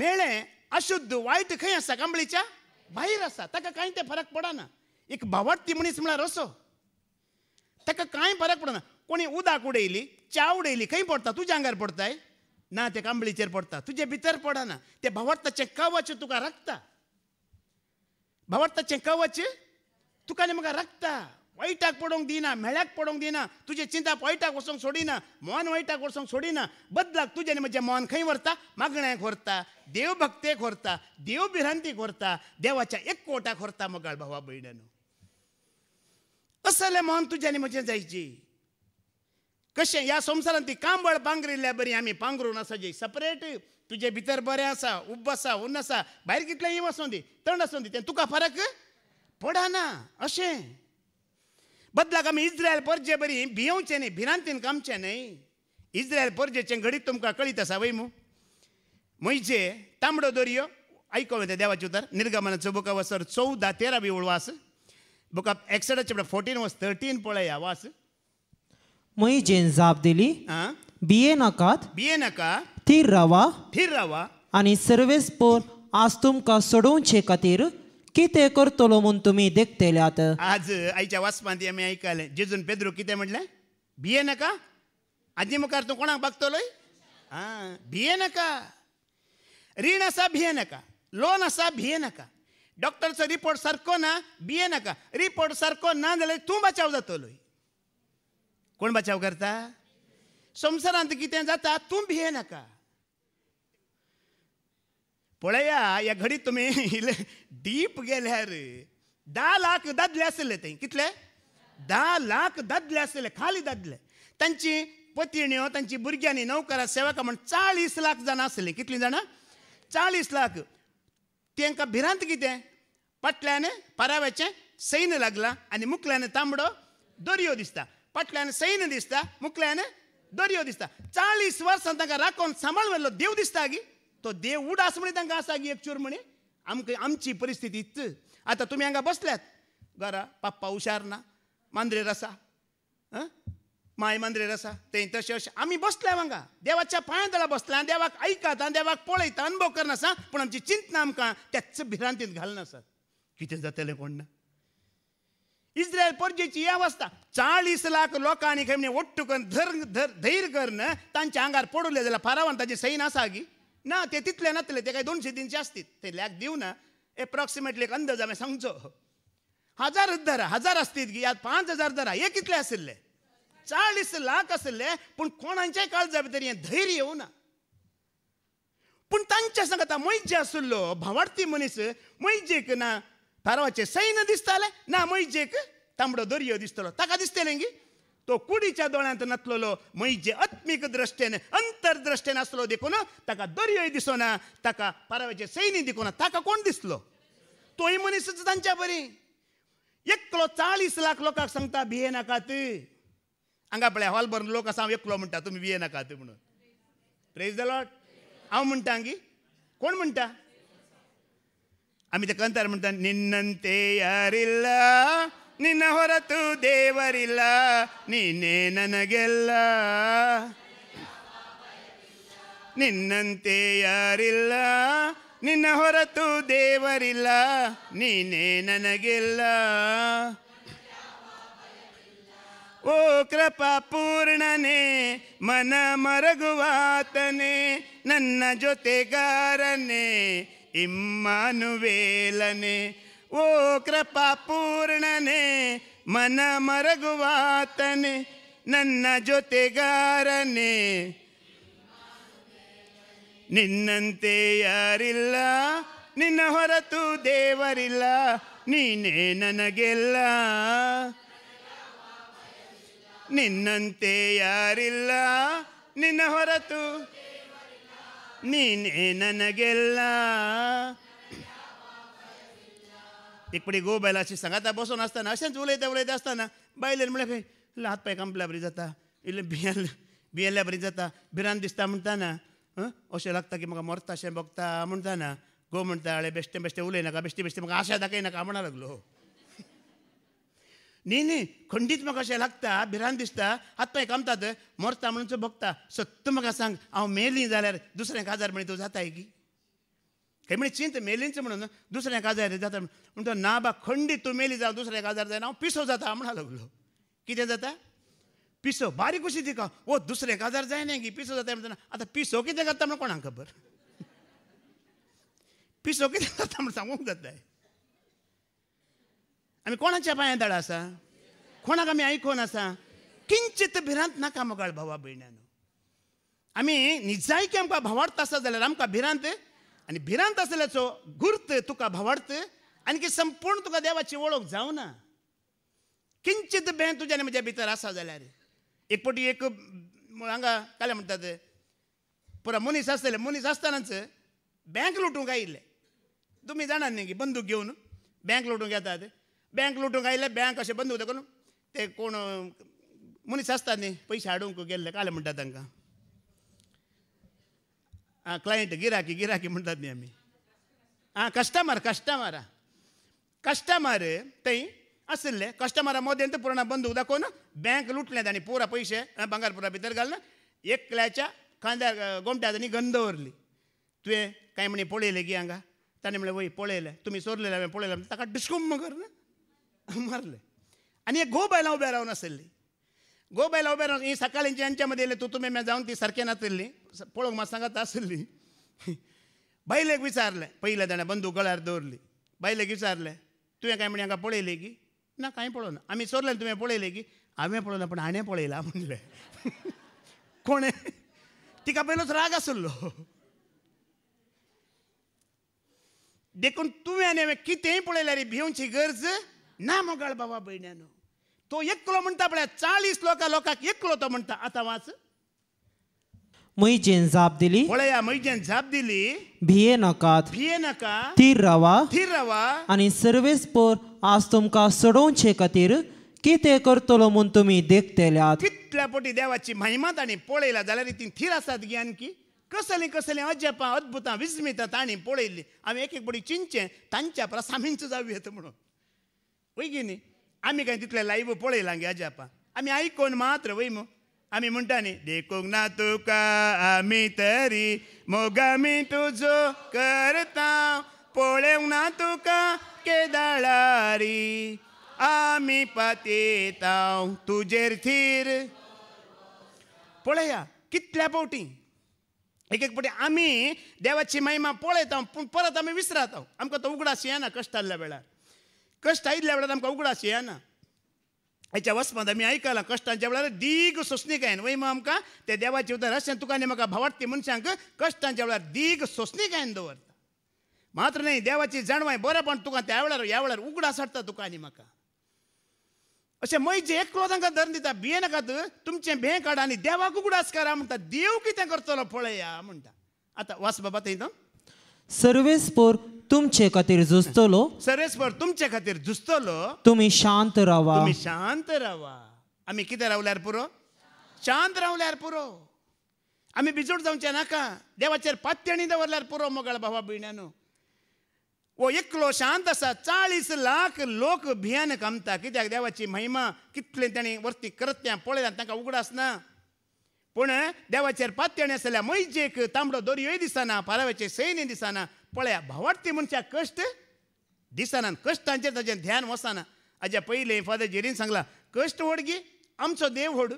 मेळ्ळें अशुद्ध वायट खंय आसा कांबळीच्या भायर आसा ताका कांय तें फरक पडना एक भावाट ती मनीस म्हळ्यार असो ताका कांय फरक पडना कोणी उदक उडयली च्या उडयली खंय पडता तुज्या आंगार पडताय ना ते कांबळीचेर पडता तुजे भितर पडना ते भावार्थाचे ताचें कवच तुका राखता भावार्थाचे कवच तुका आनी म्हाका राखता वायटाक पडोंक दिना मेळ्याक पडोंक दिना तुजे चिंता वायटाक वचोंक सोडिना मोन वायटाक वचोंक सोडिना बदलाक तुझे आनी म्हजें मोन खंय व्हरता मागण्याक व्हरता देव भक्तेक व्हरता देव भिरांतीक व्हरता देवाच्या एक कोटाक व्हरता मोगाळ भावा भयणानो कसले म्हण तुज्यानी म्हजे जायची कशें ह्या संवसारांत ती कांबळ पांगरिल्ल्या बरी आमी पांगरून आसा जी सपरेट तुजे भितर बरें आसा उब्ब आसा उन्न आसा भायर कितलें इव आसूं दी थंड आसूं दी तें तुका फरक पडना अशें बदलाक आमी इस्रायल परजे बरी भियेवचें न्ही भिरांतीन कामचें न्ही इस्रायल परजेचें घडीत तुमकां कळीत आसा वै मू म्हणजे तांबडो दर्यो आयको येता देवाचे उतर निर्गमनाचो बुका वसर चवदा तेरा बी उळवास book of Exodus chapter 14 verse 13 पळया वास मई जेन जाप दिली बीए नाकात बीए नाका थीर रावा थीर रावा आणि सर्वेस पोर आज तुमकां छे खातीर कितें करतलो म्हूण तुमी देखतेल्यात आज आयच्या वाचपांत आमी आयकलें जेजून पेद्रू कितें म्हटले भिये नाका आजी मुखार तूं कोणाक बघतलोय आं भिये नाका रीण आसा भिये नाका लोन आसा भिये नाका डॉक्टरचो रिपोर्ट सारखो ना बिये नका रिपोर्ट सारको ना जाल्यार तूं बचाव जातलो कोण बचाव करता संसारांत कितें जाता तूं भिये नाका पळया ह्या घडीत तुमी इले डीप गेल्यार धा लाख दादले आसले ते कितले धा लाख दादले आसले खाली दादले तांची पतिण्यो तांची भुरग्यांनी नौकरां सेवकां म्हण चाळीस लाख जाणां असले कितली जाणां चाळीस लाख तांकां भिरांत कितें पाटल्यान पाराव्याचें सैन लागलां आनी मुखल्यान तांबडो दर्यो दिसता पाटल्यान सैन दिसता मुखल्यान दर्यो दिसता चाळीस वर्सां तांकां राखून सांबाळून देव दिसता गी तो देव उडास म्हणी तांकां आसा गी एक चूर म्हणी आमकां आमची परिस्थिती आतां तुमी हांगा बसल्यात घरा पाप्पा हुशार ना मांद्रेर आसा माय मंदिर आसा ते अशें आमी बसल्या हांगा देवाच्या पांयां बसले बसल्या देवाक आयकता देवाक पळयता अनुभव करनासा पूण आमची चिंतना आमकां त्याच भिरांतीत घालनासा कितें जातले कोण ना इस्रायल परजेची ही अवस्था चाळीस लाख लोकांनी खंय म्हणजे ओट्टू करून धर धर धैर न तांच्या आंगार पडुले जाल्यार फारावान ताची सैन आसा गी ना ते तितले नातले ते काय दोनशे तीनशे असतील ते लॅक देऊ ना एप्रॉक्सिमेटली एक अंदाज आम्ही सांगचो हजार धरा हजार असतील गी आज पांच हजार धरा हे कितले आशिल्ले चाळीस लाख आसले पूण कोणाचे काळजाबी तरी हें धैर्य ना पूण तांच्या सांगता मैजे असलो भावार्थी मनीस मैजेक ना थारावाचे सैन्य दिसताले ना मैजेक तांबडो दर्य दिसतलो ताका दिसते गी तो कुडीच्या दोळ्यांत नतलोलो मैजे आत्मिक दृश्टेन अंतरदृष्टेन आसलो देखून ताका दर्योय दिसोना ताका पारवाचे सैनी देखून ताका कोण दिसलो तोय मनीसच तांच्या बरी एकलो चाळीस लाख लोकांक सांगता भिये ती हांगा पळय हॉल भरून लोक आसा हांव एकलो म्हणटा तुमी भिये नाकात म्हणून प्रेज द लॉट हांव म्हणटा हांगी कोण म्हणटा आमी ते कंतार म्हणटा निन्नंते ಯಾರಿಲ್ಲ ನಿನ್ನ ಹೊರತು ದೇವರಿಲ್ಲ ನೀನೇ ನನಗೆಲ್ಲ ನಿನ್ನಂತೆ ಯಾರಿಲ್ಲ ನಿನ್ನ ಹೊರತು ದೇವರಿಲ್ಲ ನೀನೇ ನನಗೆಲ್ಲ ಓ ಕೃಪಾ ಪೂರ್ಣನೇ ಮನ ಮರಗುವಾತನೇ ನನ್ನ ಜೊತೆಗಾರನೇ ಇಮ್ಮಾನುವೇಲನೆ ಓ ಕೃಪಾ ಪೂರ್ಣನೇ ಮನ ಮರಗುವಾತನೆ ನನ್ನ ಜೊತೆಗಾರನೇ ನಿನ್ನಂತೆ ಯಾರಿಲ್ಲ ನಿನ್ನ ಹೊರತು ದೇವರಿಲ್ಲ ನೀನೇ ನನಗೆಲ್ಲ ते ನಿನ್ನಂತೆ ಯಾರಿಲ್ಲ ನಿನ್ನ ಹೊರತು ನೀನೇ ನನಗೆಲ್ಲ इकडे गो बैलाशी सांगाता बसून असताना अशाच उलयता उलयता असताना बायलेन म्हणल्यार इल्लो हात पाय कंपल्या बरी जाता इल्लो भियल भियेल्या बरी जाता भिरांत दिसता म्हणटाना अशें लागता की म्हाका मरता अशें भोगता म्हणटाना गो म्हणटा आळे बेश्टे बेश्टें उलयनाका बेश्टें बेश्टें म्हाका आशा दाखयनाका म्हणा लागलो न्ही न्ही खंडीत म्हाका अशें लागता भिरान दिसता आतां हें कामतात मरता म्हणून भोगता सत्य म्हाका सांग हांव मेली जाल्यार दुसऱ्या आजार म्हणी तूं जाताय की हे म्हणे चिंत मेलींच म्हणून दुसऱ्या आजार जाता म्हण तो ना बा खंडीत तूं मेली जावं दुसऱ्या आजार जायना हांव पिसो जाता म्हणा लागलो कितें जाता पिसो बारीक कशी तिका ओ दुसरे काजार जायना पिसो जाता म्हणटा आतां पिसो कितें जाता म्हण कोणाक खबर पिसो कितें जाता म्हण सांगूंक जाता आमी कोणाच्या पांयां धाड असा कोणाक आमी ऐकून आसा किंचित भिरांत नाका मोगाळ भावा भयण्यांनो आम्ही निजायकी आमकां भावार्थ आसा जाल्यार आमकां भिरांत आनी भिरांत आसल्याचो गुर्त तुका भावार्थ की संपूर्ण तुका देवाची वळख जावं ना किंचित बे तुज्यान म्हज्या भितर आसा जाल्यार एक फावटी एक हांगा काले म्हणटात पुरा मनीस आसतले मनीस आसतनाच बँक लुटूंक आयिल्ले तुमी जाणात न्ही की बंदूक घेवन बँक लुटूंक येतात बँक लुटूंक आयले बँक अशें बंद उदक ते कोण मनीस आसता न्ही पयशे हाडूंक गेल्ले काले म्हणटा तांकां आं क्लायंट गिराकी गिराकी म्हणटात न्ही आमी आं कस्टमर कस्टमर कस्टमर थंय आशिल्ले कस्टमरा मदें ते पुराणा बंदूक दाखोवन बँक लुटलें ताणी पुरा पयशे भीत भितर घालून एकल्याच्या खांद्या गोमट्या तांणी गंध व्हरली तुवें कांय म्हणे पळयलें गी हांगा ताणें म्हणलें वय पळयलें तुमी सोरलेलें हांवें पळयलें ताका डिस्कुम कर मारलं आणि एक गो बायला उभ्या राहून गो बायला उभ्या राहून ही यांच्यामध्ये येले तू तुम्ही मी जाऊन ती सारखे नाचल्ली पळोवंक म्हाका सांगत आसली बायलेक विचारले पयले ताणें बंदूक गळार दवरली बायलेक विचारले तुवें काय म्हणे हांगा पळयले की ना कांय पळोवना आमी चोरले तुवें पळयले की हांवें पण पूण हाणें म्हणले म्हणलें कोणें तिका पयलोच राग आसलो देखून तुवें आनी हांवें कितेंय पळयल्यार भिवची गरज ना मोगाळ बाबा बैण्यानं तो एकलो म्हणटा पळय चाळीस लोकां लोकांक एकलो तो म्हणटा आतां वाच मैजेन जाप दिली पळया मैजेन जाप दिली भिये नकात भिये नका थीर रवा थीर रवा आनी सर्वेस पर आज तुमकां सोडोवचे खातीर कितें करतलो म्हूण तुमी देखतेल्यात कितल्या पोटी देवाची महिमा ताणी पळयला जाल्यार ती थीर आसात गे आणखी कसलीं कसलीं अजपा अद्भुतां विस्मितां ताणी पळयल्लीं हांवें एक एक पटी चिंचे तांच्या प्रसामिंच जाऊ जावं म्हणून वैगिनी आम्ही काय तिथल्या लाईव्ह पळयला गे आजापा आम्ही आयकोन मात्र वही मो आम्ही म्हणटा न्ही देखूंक ना तुका आमी तरी मोगामी तुजो करता पळेवंक ना तुका केदाळारी आमी पातयताव तुजेर थीर पळया कितल्या पोटी एक एक पावटी आमी देवाची महिमा पळयता पण परत आम्ही विसरात आमकां तो उगडा येना कश्टाल्ल्या वेळार ಕಷ್ಟ वेळार आमकां उगडास येना हेच्या वसपांत आमी आयकलां कश्टांच्या वेळार दीग सोसणीक हायन वय मग आमकां ते देवाचे उतर अशें तुका आनी म्हाका भावार्थी मनशांक कश्टांच्या वेळार दीग सोसणीक हायन दवरता मात्र न्ही देवाची जाणवाय बरेंपण तुका त्या वेळार ह्या वेळार उगडास हाडटा तुका आनी म्हाका अशें मैजे एकलो तांकां धर दिता भिये नाकात तुमचें भें काडा आनी देवाक उगडास करा म्हणटा देव कितें करतलो पळया म्हणटा आतां वास बाबा थंय सर्वेस पोर तुमचे खातीर झुजतलो सरेस्पर तुमचे खातीर झुजतलो तुम्ही शांत रावा तुम्ही शांत रावा आम्ही कितें रावल्यार पुरो शांत रावल्यार पुरो आम्ही बिजोड जावचे नाका देवाचेर पात्यणी दवरल्यार पुरो मोगाळ भावा भिण्यानो वो एकलो शांत आसा चाळीस लाख लोक भियान कामता कित्याक देवाची महिमा कितले ताणी वरती करत त्या तांकां उगडास ना पूण देवाचेर पात्यणी आसल्या मैजेक तांबडो दोरयोय दिसना पाराव्याचे सैन्य दिसना पळ्या भावार्थी मनशा कष्ट दिसना कष्टांचेर ताजें ध्यान वसना हाज्या पहिले फादर जेरीन सांगला कश्ट होडगी आमचो देव होड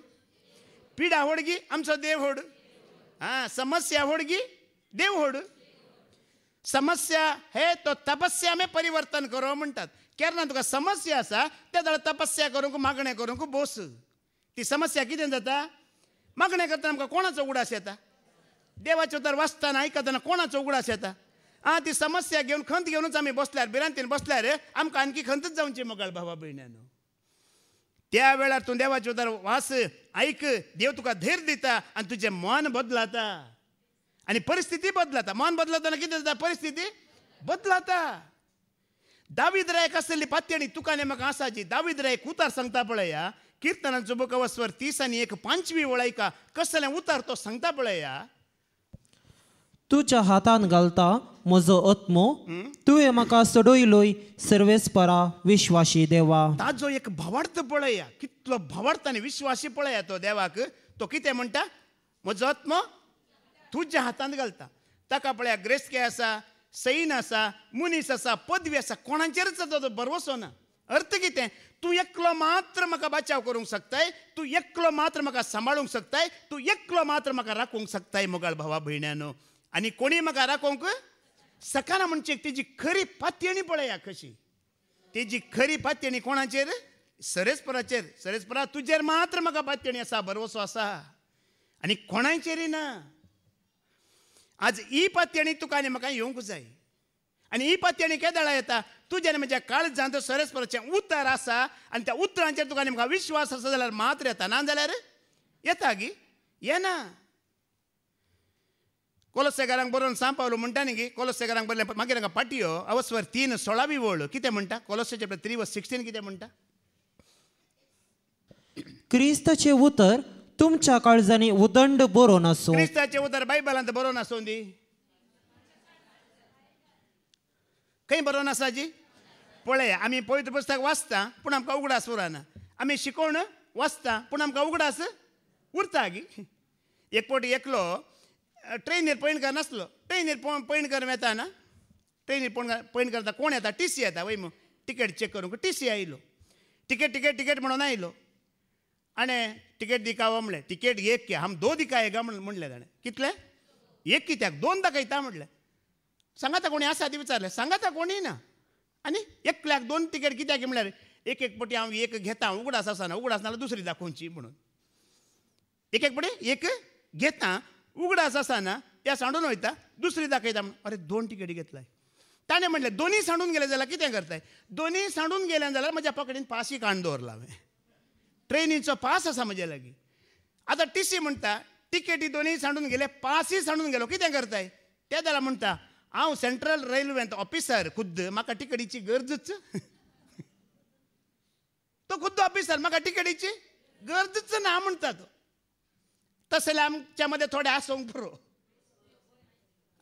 पिडा होडगी आमचो देव होड आं समस्या होडगी देव होड समस्या हे तो तपस्या मे परिवर्तन करो म्हणटात केन्ना तुका समस्या आसा त्या जाल्यार तपस्या करूंक मागणें करूंक बोस ती समस्या कितें जाता मागणें करतना आमकां कोणाचो उगडास येता देवाचे तर वाचताना आयकतना कोणाचो उगडास येता आ ती समस्या घेऊन खंत घेऊनच आम्ही बसल्यार बिरांतीन रे आमकां आणखी खंतच जावची मगाल भावा भयणानो त्या वेळार तूं देवाचे उदार वास ऐक देव तुका धैर्य दिता आणि तुझे मन बदलाता आणि परिस्थिती बदलाता मन बदलताना कितें जाता परिस्थिती बदलाता दावीद राय कसली तुका नेमक आसा जी दावीद एक उतार सांगता पळया कीर्तनाचं बुकवस्वर तीस आणि एक पांचवी वळायका कसले उतार तो सांगता पळया तुझ्या हातान घालता म्हजो आत्मो तुवें म्हाका सडोयलोय सर्वेस्परा विश्वासी देवा ताजो एक भवार्थ पळया कितलो भवार्थ आनी विश्वासी पळया तो देवाक तो कितें म्हणटा म्हजो अत्मो तुज्या हातान घालता ताका पळया ग्रेस्के आसा सैन आसा मुनीस आसा पदवी आसा कोणाचेरच ताजो भरवसो ना अर्थ कितें तूं एकलो मात्र म्हाका बचाव करूंक शकताय तूं एकलो मात्र म्हाका सांबाळूंक शकताय तूं एकलो मात्र म्हाका राखूंक शकताय मोगाळ भावा भयण्यानो आणि कोणी म्हाका राखोंक सकाना म्हणजे तिची खरी पातयणी पळया कशी तेजी खरी पातयणी कोणाचे सरेस्पराचे सरेस्परा तुजेर मात्र म्हाका असा आसा भरवसो आणि आनी रे ना आज ई पातयणी तुका आनी म्हाका येऊक जाय ई ही के केदळा येता म्हणजे म्हज्या काळजांत सरेस्पराचें उतर आसा आणि त्या उतरांचेर तुका आनी म्हाका विश्वास असा जाल्यार मात्र येता ना जाल्यार येता गी येना घरांक बरोवन सांग पावलो म्हणटा न्ही की घरांक बरलें मागीर हांगा पाटयो अवस्वर तीन सोळावी वळ कितें म्हणटा कोलसे चॅप्टर थ्री व सिक्स्टीन कितें म्हणटा क्रिस्ताचें उतर तुमच्या काळजांनी उदंड बरोवन आसूं क्रिस्ताचें उतर बायबलांत बरोवन आसूं दी खंय बरोवन आसा जी पळय आमी पवित्र पुस्तक वाचता पूण आमकां उगडास उरना आमी शिकोवण वाचता पूण आमकां उगडास उरता गी एक फावटी एकलो ट्रेनीर पॉयंट कर आसलो ट्रेनीर पॉयंट येता ना ट्रेनीर पॉयंट करता कोण येता टी सी येता वय तिकेट चेक करूंक टी सी आयलो टिकेट टिकेट टिकेट म्हणून आयलो आणि तिकेट दिका म्हणलें तिकेट एक की हम दो म्हण म्हणलें ताणें कितले एक कित्याक दोन दाखयता म्हटलें सांगाता कोणी आसा ती विचारलें सांगा कोणी ना आनी एकल्याक दोन तिकेट कित्याक म्हणल्यार एक एक पटी हांव एक घेता उगडास आसना उगडास नाल्यार दुसरी दाखोवची म्हणून एक एक पटी एक घेता उघडाच असताना या सांडून वयता दुसरी दाखयता म्हणून अरे दोन टिकेटी घेतलाय ताणें म्हटलं दोन्ही सांडून गेले जाल्यार कितें करताय दोन्ही सांडून गेल्यान जाल्यार माझ्या पकडेन पासय काण दवरला हांवें पास असा म्हणजे लागीं आता टी सी म्हणता तिकेटी दोन्ही सांडून गेले पासय सांडून गेलो कितें करताय ते त्याला म्हणटा हांव सेंट्रल रेल्वे ऑफिसर खुद्द म्हाका टिकेटीची गरजच तो खुद्द ऑफिसर म्हाका टिकेटीची गरजच ना म्हणता तो आमच्या मध्ये थोडे आसोंक पुरो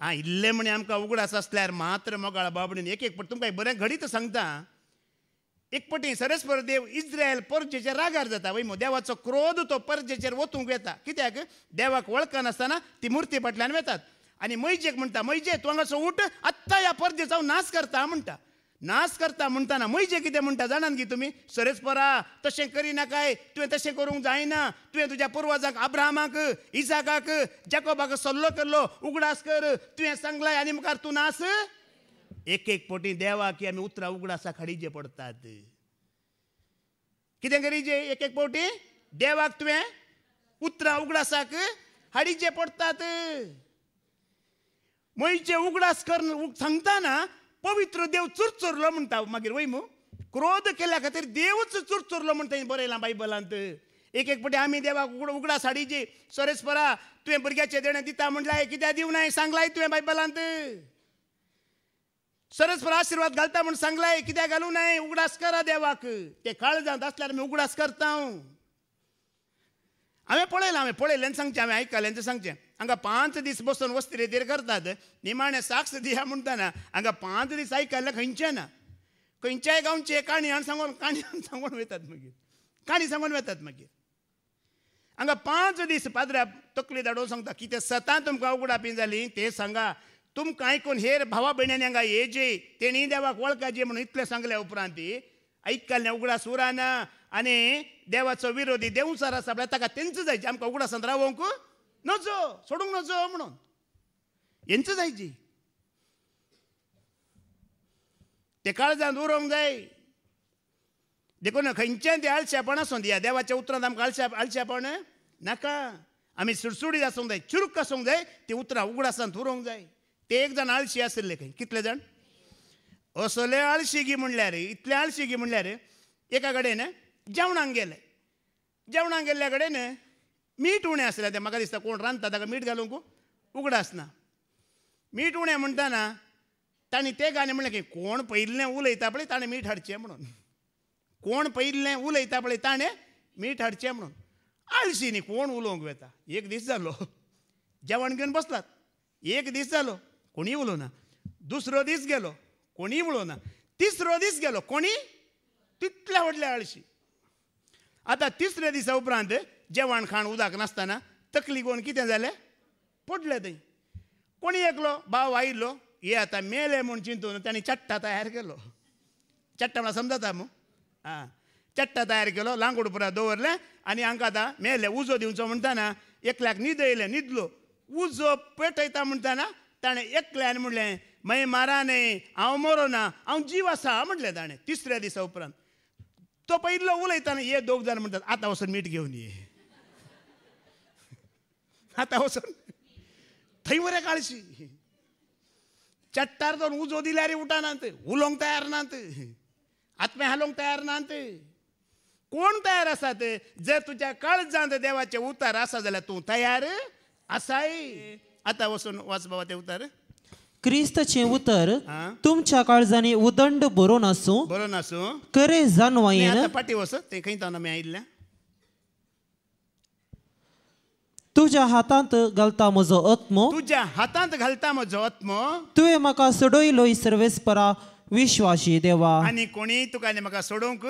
आ इल्ले म्हणे आमकां उगडास आसल्यार मात्र मोगाळ बाबडीन एक एक पट तुमकां बरें घडीत सांगता एक पटी सरस्पर देव इस्रायल परजेचेर रागार जाता वैमो देवाचो क्रोध तो परजेचेर वतूंक येता कित्याक देवाक वळखनासतना ती मुर्ती फाटल्यान वेतात आनी मैजेक म्हणटा मैजे तूं हांगासो उठ आत्ता ह्या परजेचा नाश करता म्हणटा नाश करता म्हणटाना मयचे कितें म्हणटा जाणान की तुम्ही सरेस्परा तशें काय तुवें तशें करूंक जायना तुवें तुज्या पुर्वजाक आब्रामाक इसाकाक जॅकोबाक सल्लो केल्लो उगडास कर तुवें सांगलाय आनी मुखार तूं नास एक एक पोटी देवा की आमी उतरां उगडासाक खाडीचे पडतात कितें करीचें एक एक पोटी देवाक तुवें उतरां उगडासाक हाडीचे पडतात मयचे उगडास कर सांगताना पवित्र देव चुरचुरलो म्हणटा मागीर वय मू क्रोध केल्या खातीर देवच चुरचुरलो म्हणटा बरयलां बायबलांत एक एक पटी आमी देवाक उगड उगडा साडीची सरेस्परा तुवें भुरग्याचे देणे दिता म्हणलाय कित्याक नाही सांगलाय तुवें बायबलांत सरसपर आशीर्वाद घालता म्हण सांगलाय कित्याक घालूं नाय उगडास करा देवाक ते काळजांत असल्यार आमी उगडास करता हांव हांवें पळयलां हांवें सांगचे सांगचें हांवें आयकल्ल्यान सांगचें हांगा पांच दीस बसून वस्त्रेदेर करतात निमाणे साक्ष दिया म्हणताना हांगा पांच दीस आयकल्लें खंयचे ना खंयच्याय गांवचे काणयान सांगून काणयान सांगून वतात मागीर काणी सांगून वेतात मागीर हांगा पांच दीस पादरा तकली धाडून सांगता कितें सतां तुमकां बी जाली ते सांगा तुमकां आयकून हेर भावा भयण्यांनी हांगा जे तेणी देवाक जे म्हणून इतलें सांगल्या उपरांत ती आयकल्ले उगडास ना आणि देवाचा विरोधी देंवचार आसा म्हळ्यार ताका तेंच जायची आमकां उगडास रावोंक नजो सोडूंक नजो म्हणून यांचं जायची ते काळजांत उरोंक जाय देखून खंयच्या ते आळशेपण आसूं दिया देवाच्या उतरांत आमकां आळशे आळशेपण नाका आमी सुडसुडीत आसूंक जाय चिरूक आसूंक जाय ती उतरां उगडासांत उरोंक जाय ते एक जाण आळशी आशिल्ले खंय कितले जाण असले आळशी गी म्हणल्यार इतले आळशी गी म्हणल्यार एका कडेन जेवणाक गेले जेवणाक गेल्ल्या कडेन मीठ उणें आसलें तें म्हाका दिसता कोण रांदता ताका मीठ घालूंक उगड आसना मीठ उणें म्हणटाना ताणी तें गाणें म्हणलें की कोण पयिल्लें उलयता पळय ताणें मीठ हाडचें म्हणून कोण पयिल्लें उलयता पळय ताणें मीठ हाडचें म्हणून आळशी न्ही कोण उलोवंक वेता एक दीस जालो जेवण घेवन बसलात एक दीस जालो कोणी उलोवना दुसरो दीस गेलो कोणीय उलोवना तिसरो दीस गेलो कोणी तितल्या व्हडल्या आळशी आता तिसऱ्या दिसा उपरांत जेवण खाण उदक नासतना तकली कोण कितें जालें पडलें थंय कोणी एकलो भाव आयिल्लो हे आतां मेले म्हूण चिंतून ताणें चट्टा तयार केलो चट्टा म्हळ्यार समजता मू आं चट्टा तयार केलो लांगूडपुरा दवरलें आनी हांकां आतां मेले उजो दिवचो म्हणटाना एकल्याक न्हिद येयले न्हिदलो उजो पेटयता म्हणटाना ताणें एकल्यान म्हणलें मागीर मारा न्हय हांव मरो ना हांव जीव आसा म्हणलें ताणें तिसऱ्या दिसा उपरांत तो पहिलं उलयताना ये दोघ जण म्हणतात आता वसन मीठ घेऊन ये आता वसन थैवऱ्या काळशी चट्टार जाऊन उजो दिल्या रे उठा उलोंग तयार नात आत्मे हलोंग तयार नात कोण तयार असा ते जर तुझ्या काळ जाण देवाचे उतार असा जाल्यार तू तयार असाय आता वसून वाच बाबा ते उतार क्रिस्तचे उतर तुमच्या काळजाने उदंड बरोवन आसूं बरोन असो करे जाणवा येन पाटी वचत ते खंय ताना मी आयिल्ल्या तुझ्या हातांत घालता म्हजो आत्मो तुझ्या हातांत घालता म्हजो आत्मो तुवें म्हाका सोडयलो सर्वेस्परा विश्वासी देवा आनी कोणी तुका म्हाका सोडोवंक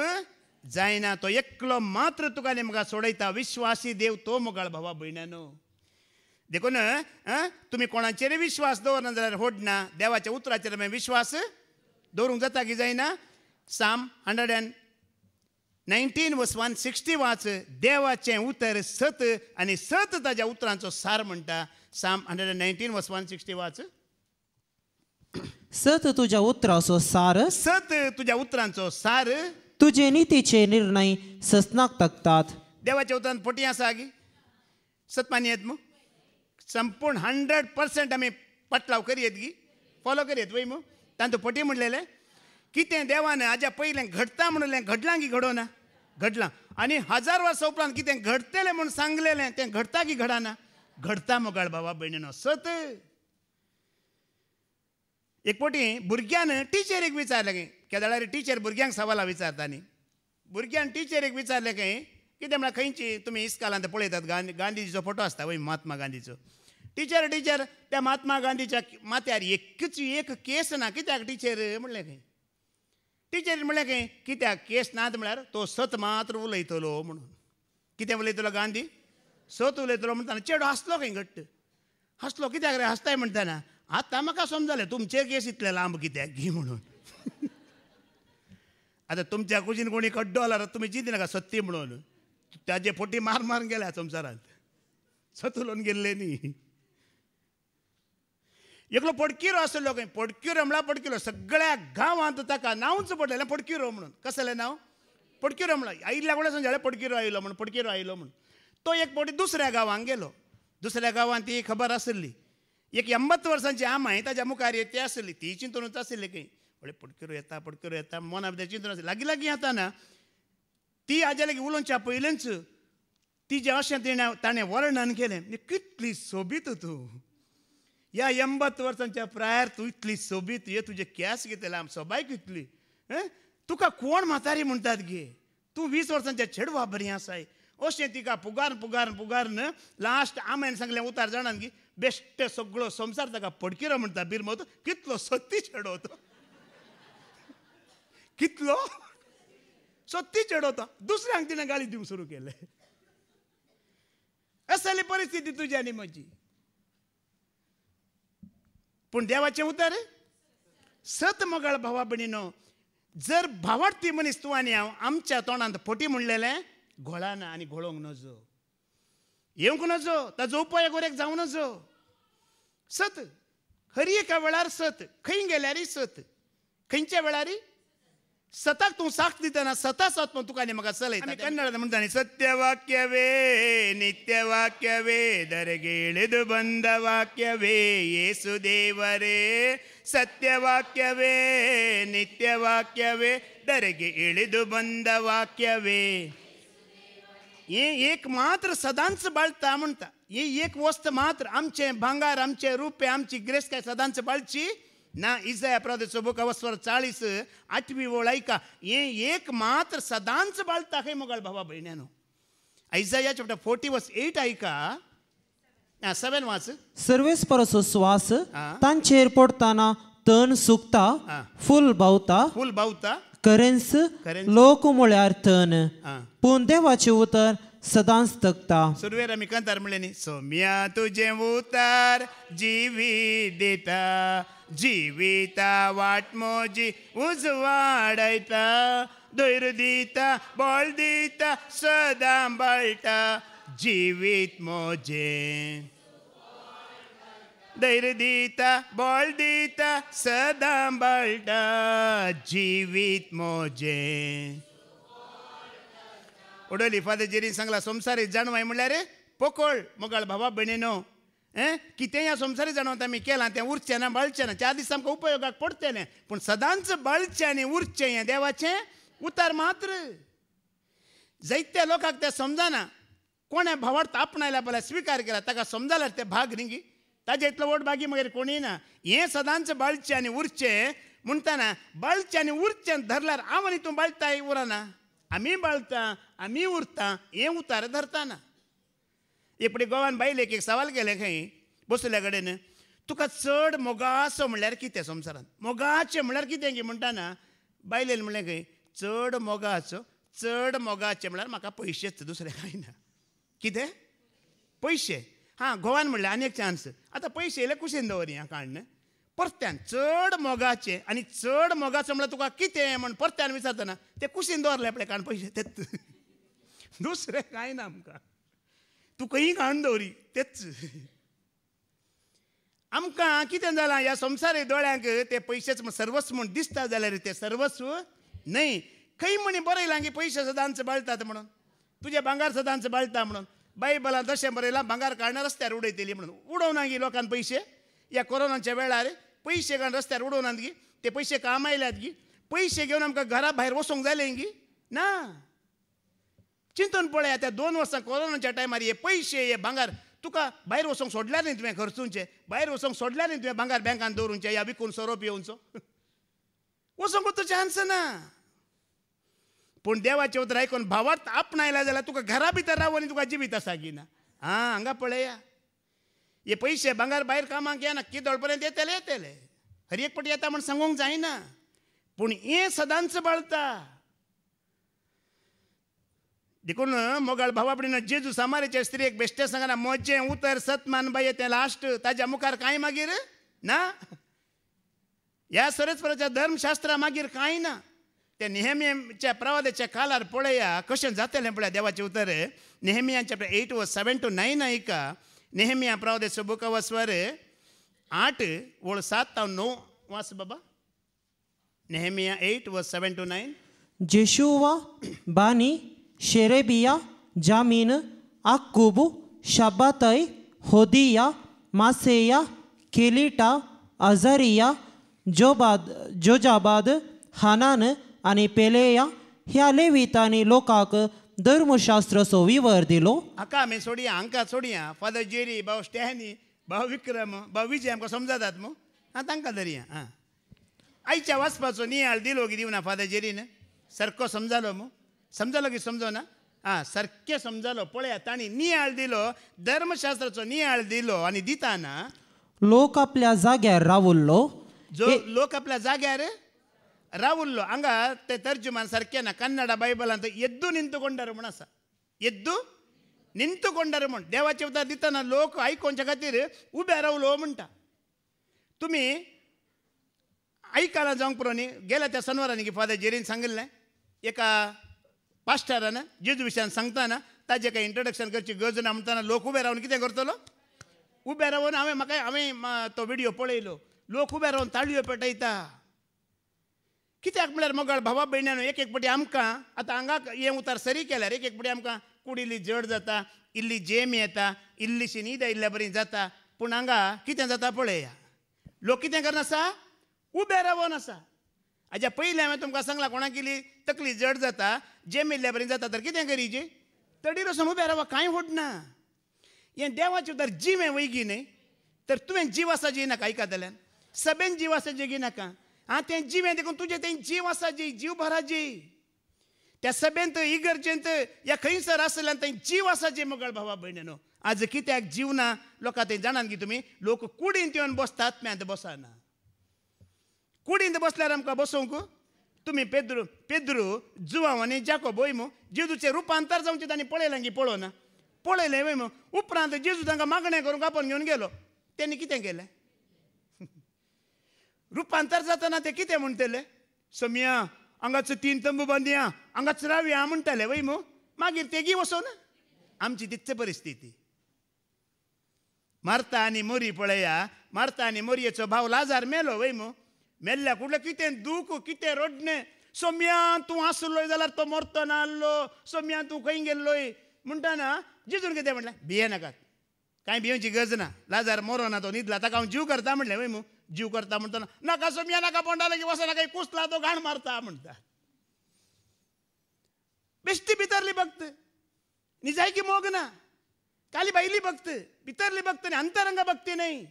जायना तो एकलो मात्र तुका म्हाका सोडयता विश्वासी देव तो मुगाळ भावा भयणानो देखून तुम्ही कोणाचेर विश्वास दवरना जाल्यार होडना देवाच्या उतराचेर मागीर विश्वास दवरूंक जाता की जायना psalm hundred and nineteen one sixty वाच देवाचें उतर सत आनी सत ताज्या उतरांचो सार म्हणटा साम हंड्रेड अँड नायन्टीन वसवान सिक्स्टी वाच सत तुज्या उतराचो सार सत तुज्या उतरांचो सार तुजे नितीचे निर्णय सस्नाक तकतात देवाच्या उतरांत पोटी आसा गी सत येत मग संपूर्ण हंड्रेड पर्सेंट आमी पटलाव करीत गी फॉलो करीत वय मू तातूंत पटी म्हणलेलें कितें देवान हाज्या पयलें घडता म्हणलें घडलां की घडोना घडलां आनी हजार वर्सां उपरांत कितें घडतेले म्हूण सांगलेलें तें घडता की घडना घडता मोगाळ बाबा भयणीनो सत एक फावटी भुरग्यान टिचरीक विचारलें की केदळारी टिचर भुरग्यांक सवालां विचारता न्ही भुरग्यान टिचरीक विचारलें की कित्याक म्हळ्यार खंयची तुमी इस्कालांत पळयतात गांधी गांधीजीचो फोटो आसता वय महात्मा गांधीचो टिचर टिचर त्या महात्मा गांधीच्या माथ्यार एकच एक केस ना कित्याक टिचर म्हणलें खंय टिचर म्हणलें खंय कित्याक केस नात म्हळ्यार तो सत मात्र उलयतलो म्हणून कितें उलयतलो गांधी सत उलयतलो म्हणताना चेडो हसलो खंय घट्ट हांसलो कित्याक रे हसताय म्हणटाना आतां म्हाका समजालें तुमचे केस इतले लांब कित्याक घी म्हणून आतां तुमच्या कुजीन कोणी कड्डो आला तुमी चिंती नाका सत्ती म्हणून त्याचे पोटी मार मार गेल्या संसारात सतुलून गेले न्ही एकलो पडकिरो आसलो खंय पडकिरो म्हणल्यार पडकिरो सगळ्या गांवांत ताका नावच पडलेलं पडकिरो म्हणून कसलें नांव पडकिरो म्हणला आईला लागून सांगलें पडकिरो आयलो म्हण पडकिरो आयलो म्हणून तो एक पोटी दुसऱ्या गावात गेलो दुसऱ्या गांवांत ती खबर आसली एक एंबत वर्सांची आमाय ताज्या मुखार येते आसली ती चिंतूनच आसली खंय म्हणजे पडकिरो येता पडकिरो येता मना चिंतून आसली लागीं लागीं येताना ती आज्यालेगी उलोवच्या पयलींच तिजें अशें तिणें ताणें वर्णन केलें कितली सोबीत तूं ह्या एंबत वर्सांच्या प्रायर तूं इतली सोबीत हे तुजे केस आम सोबाय इतली तुका कोण म्हातारी म्हणटात गे तूं वीस वर्सांच्या चेडवा बरी आसाय अशें तिका पुगार पुगार पुगार न लास्ट आम्यान सांगलें उतार जाणान की बेश्ट सगळो संसार ताका पडकिरो म्हणटा बिरमो कितलो सत्ती चेडो तो कितलो ती चेडवता दुसऱ्यांक तिने गाली दिवंक सुरू केले असली परिस्थिती तुझी आणि म्हजी पूण देवाचे उतर सत मगळ भावा जर भावाट ती मनीस तू आणि हांव आमच्या तोंडांत फोटी म्हणलेले ना आणि घोळोंक नजो येवंक नजो ताजो उपाय गोरेक जाऊ नजो सत हरी एका वेळार सत खंय गेल्यारी सत खंयच्या वेळारी सतत तू सांगते त्यांना सतत सत पण तू काय मग चल कन्नड म्हणत सत्य वाक्य वे नित्य वाक्य वे दर गेळ बंद वाक्य वे येसु देव रे सत्य वाक्य वे नित्य वाक्य वे दर गेळ बंद वाक्य वे हे एक मात्र सदांच बळता म्हणता ही एक वस्त मात्र आमचे भांगार आमचे रूपे आमची ग्रेस काय सदांच बाळची ना इसे अपराध सुबह का वस्त्र चालीस आठ भी वो लाई ये एक मात्र सदान से बाल ताके मुगल भवा बने नो ऐसा या चपटा फोर्टी वस एट आई ना सेवन वास सर्विस परसों स्वास तन चेयर पर ताना तन सुक्ता फुल बाउता फुल बाउता करेंस लोक मुलायर तन पुंदे वाचे उतर सदांस तकता सुरवेर मिकन तर्मलेनी सोमिया तुझे उतर जीवी देता ಜೀವಿತ ವಾಟ್ಮೋಜಿ ಉಜ್ವಾಡೈತ ದುರ್ದೀತ ಬೋಳ್ದೀತ ಸದಾಂಬಳ್ಟ ಜೀವಿತ್ ಮೋಜೆ ಧೈರ್ಯದೀತ ಬೋಳ್ದೀತ ಸದಾಂಬಳ್ಟ ಜೀವಿತ್ ಮೋಜೆ उडोली फादर जेरी सांगला सोमसारी जाणवाय म्हणल्यार पोकळ मोगाळ भावा भयणीनो Eh? ಕಿತೆಯ केला ಜನ उरचे ना ಕೇಳ ना चार दीस उपयोगाक पडते ने पूण सदांच बळचें आनी उरचें हें देवाचें उतार मात्र जैत्या लोकांक तें समजना कोणे भावार्थ आपणायला पळय स्विकार केला ताका समजाल्यार ते भाग रिंगी ताजे इतलो व्हड भागी मागीर कोणीय ना हें सदांच बळचें आनी उरचें म्हणटना बळचें आनी उरचें धरल्यार हांव आनी तूं बळटाय उरना आमी बळता आमी उरता हें उतार धरताना इपडी गोवान बायले एक सवाल केले खंय बसल्या कडेन तुका चड मोगाचो म्हणल्यार कितें संवसारांत मोगाचें म्हणल्यार कितें गे म्हणटाना बायलेन म्हणलें खंय चड मोगाचो चड मोगाचें म्हणल्यार म्हाका पयशेच दुसरें कांय ना कितें पयशे हां गोवान म्हणलें आनी एक चान्स आतां पयशे येयले कुशीन दवरी काण न्हय परत्यान चड मोगाचें आनी चड मोगाचो म्हणल्यार तुका कितें म्हण परत्यान विचारतना तें कुशीन दवरले आपलें काण पयशे तेत दुसरें कांय ना आमकां खंयी घालून दवरी तेच आमकां कितें जालां ह्या संवसारी दोळ्यांक ते पयशेच सर्वस्व म्हूण दिसता जाल्यार ते सर्वस्व न्हय खंय म्हणी बरयलां की पयशे सदांच बाळटात म्हणून तुजे भांगार सदांच बाळटा म्हणून बायबलां तशें बरयलां भांगार काडना रस्त्यार उडयतली म्हणून उडोवना गी लोकांक पयशे ह्या कोरोनाच्या वेळार पयशे काडून रस्त्यार उडोवनात गी ते पयशे काम आयल्यात गी पयशे घेवन आमकां घरा भायर वचूंक जालें गी ना चिंतून पळय त्या दोन वर्सां कोरोनाच्या टायमार हे पयशे हे भांगार तुका भायर वचोंक सोडल्या न्ही तुवें खर्चूनचे भायर वचोंक सोडल्या न्ही तुवें भांगार बँकान दवरूंचे या विकून सोरोप येवचो वचोंकूच चान्स ना पूण देवाचे उतर आयकून भावार्थ आपणायला जाल्यार तुका घरा भितर आनी तुका जिवीत आसा की ना हां हांगा पळया हे पयशे भांगार भायर कामांक येना किदोळ पर्यंत येतले येतले हर एक पटी येता म्हण सांगूंक जायना पूण हें सदांच बाळता देखून मोगाळ भावा जेजू सामारेचे स्त्रीक बेश्टे ना मोजे उतर सतमान बाये ते लास्ट ताज्या मुखार काय मागीर ना ह्या सरस्वराच्या धर्मशास्त्रा मागीर काय ना ते नेहमीच्या प्रवादाच्या कालार पळया कशें जातलें पळया देवाचें उतर नेहमियाच्या एट व सेवन टू नायन आयका नेहमिया प्रवादेचो बुक वसवर आठ वळ सात ता णव वास बाबा नेहमिया एट व सेवन टू नायन जेशुवा बानी शेरेबिया जामीन Akkubu, Şabatay, होदिया मासेया Kelita, Azariya, जोबाद जोजाबाद हानान आणि पेलेया ह्या लेवितांनी लोकांक धर्मशास्त्र सोवी वर दिलो हाका आमी सोडया हांकां सोडया फादर जेरी भाऊ स्टॅनी भाव विक्रम भाऊ विजय आमकां समजतात मू आं तांकां धरया आं आयच्या वाचपाचो नियाळ दिलो की दिवना फादर जेरीन सारको समजालो मू समजालं की समजव ना हां सारखे समजालो पळयात आणि नी दिलो धर्मशास्त्राचो नी दिलो आणि दिताना लोक आपल्या जाग्यार रावल्लो जो लोक आपल्या जाग्यार रावल्लो हांगा ते तर्जुमान सारखे ना कन्नड बायबल अंत येद्दू निंतकोंडर म्हण असा येद्दू निंतकोंडर म्हण देवाचे उदक दिताना लोक ऐकोच्या खातीर उभे रावलो म्हणटा तुम्ही ऐकायला जाऊंक पुरो न्ही गेल्या त्या सनवारांनी की फादर जेरीन सांगिल्लें एका पास्टारानं जेजू विशयान सांगताना ताजे काही इंट्रोडक्शन करची गरज ना म्हणताना लोक उभे राहून कितें करतलो उभे राहून हांवें म्हाका हांवें तो व्हिडिओ पळयलो लोक उभे राहून ताळयो पेटयता कित्याक म्हळ्यार मोगाळ भावा भयण्यान एक एक पटी आमकां आतां हांगा ये उतार सरी केल्यार एक एक पटी आमकां कुडिल्ली जड जाता इल्ली जेम येता इल्लीशी न्हीद आयिल्ल्या बरी जाता पूण हांगा कितें जाता पळया लोक कितें करनासा उबे रावन आसा हाज्या पयलीं हांवें तुमकां सांगलां कोणाक केली तकली जड जाता जे येयल्ल्या पर्यंत जाता तर कितें करी जी तडीर वचून उबें वा कांय फोडना हें देवाचें उतर जीव हें वैगी न्ही तर तुवें जीव आसा जी नाका आयकातल्यान सबेन जीव आसा जगी नाका आं तें जिवें देखून तुजें तें जीव आसा जी जीव भरा जी त्या सबेंत इगर्जेंत या खंयसर आसल्यान थंय जीव आसा जे मंगळ भावा भयणेनो आज कित्याक जीवना ना लोकां जाणान की तुमी लोक कुडींत येवन बसतात म्यांत बसना कुडींत बसल्या रमका बसोंक तुम्ही पेद्रू पेद्रू जुवा आणि जाको वयमो जेजूचे रूपांतर जाऊन तांणी पळयलें की पळोवन पळयलें वयमो उपरांत जेजू तांकां मागणें करूंक आपण घेऊन गेलो त्यांनी कितें केलें रुपांतर जाताना ते कितें म्हणटले समिया हांगाच तीन तंबू बांदया हांगाच रावया म्हणटाले वयमो मागीर तेगी बसोना आमची तितचे परिस्थिती मारता आनी मोरी पळया मारता आनी मोरयेचो भाव लाजार मेलो वयमो मेल्ल्या कुठले कितें दूख कितें रडणे सोम्यान तूं आसलोय जाल्यार तो मरतो ना आसलो सोम्यान तूं खंय गेल्लोय म्हणटाना जिजून कितें म्हणलें भिये नाकात कांय भियोची गरज ना लाजार मरो ना तो न्हिदला ताका हांव जीव करता म्हणलें वय मू जीव करता म्हणटना नाका सोम्या नाका पोंडा लागी वसो नाका कुसला तो घाण मारता म्हणटा बेश्टी भितरली भक्त निजायकी मोग ना काली बायली भक्त भितरली भक्त न्ही अंतरंग भक्ती नाही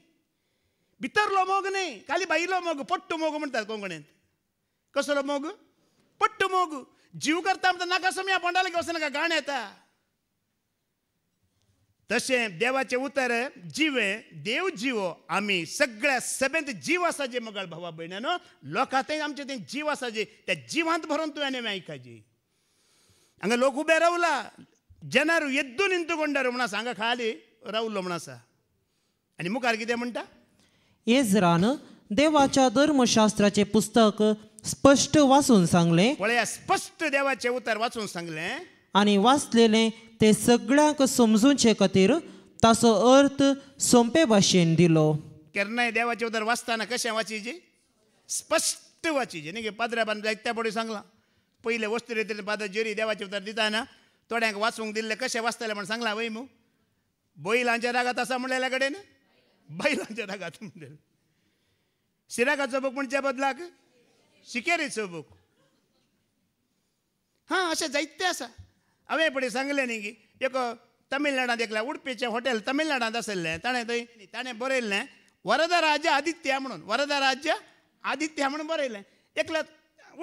भितरलो मोग न्ही खाली भायलो मोग पट्ट मोग म्हणटात कोंकणीत कसलो मोग पट्ट मोग जीव करता म्हणटा नाका सोमया पोंडाला घेवचो नाका गाण येता तशें देवाचें उतर जिवें देव जिवो आमी सगळ्या सभेंत जीव आसा जे मोगाळ भावा भयणानो लोकांतय आमचे तें जीव आसा जे त्या जिवांत भरून तुवें आयकाची हांगा लोक उबे रावला जनारू येद्दून इंतू कोंडार म्हण खाली रावलो म्हण आसा आनी मुखार कितें म्हणटा एजरान देवाच्या धर्मशास्त्राचे पुस्तक स्पष्ट वाचून सांगले पळया स्पष्ट देवाचे उतर वाचून सांगले आणि वाचलेले ते सगळ्यांक समजूचे खातीर ताचो अर्थ सोंपे भाषेन दिलो केन्नाय देवाचे उतर वाचताना कशें वाचिचे स्पष्ट वाचिचे न्ही पाद्र्या बान जायत्या पडी सांगला पहिले वस्तू रितीन पाद्र जेरी देवाचे उतर दिताना थोड्यांक वाचूंक दिल्ले कशें वाचतले म्हण सांगला वै मू बैलांच्या रागात आसा म्हणलेल्या कडेन बैलांच्या दागात म्हणजे शिराका चौबक म्हणजे बदलाक शिकेरी चौबक हां असे जायते असा हांवें पुढे सांगले न्ही की एक तमिळनाडांत एकला उडपीचें हॉटेल तमिळनाडांत असले ताणे थंय ताणें वरदा राजा आदित्य म्हणून वरदा राजा आदित्य म्हणून बरयलें एकला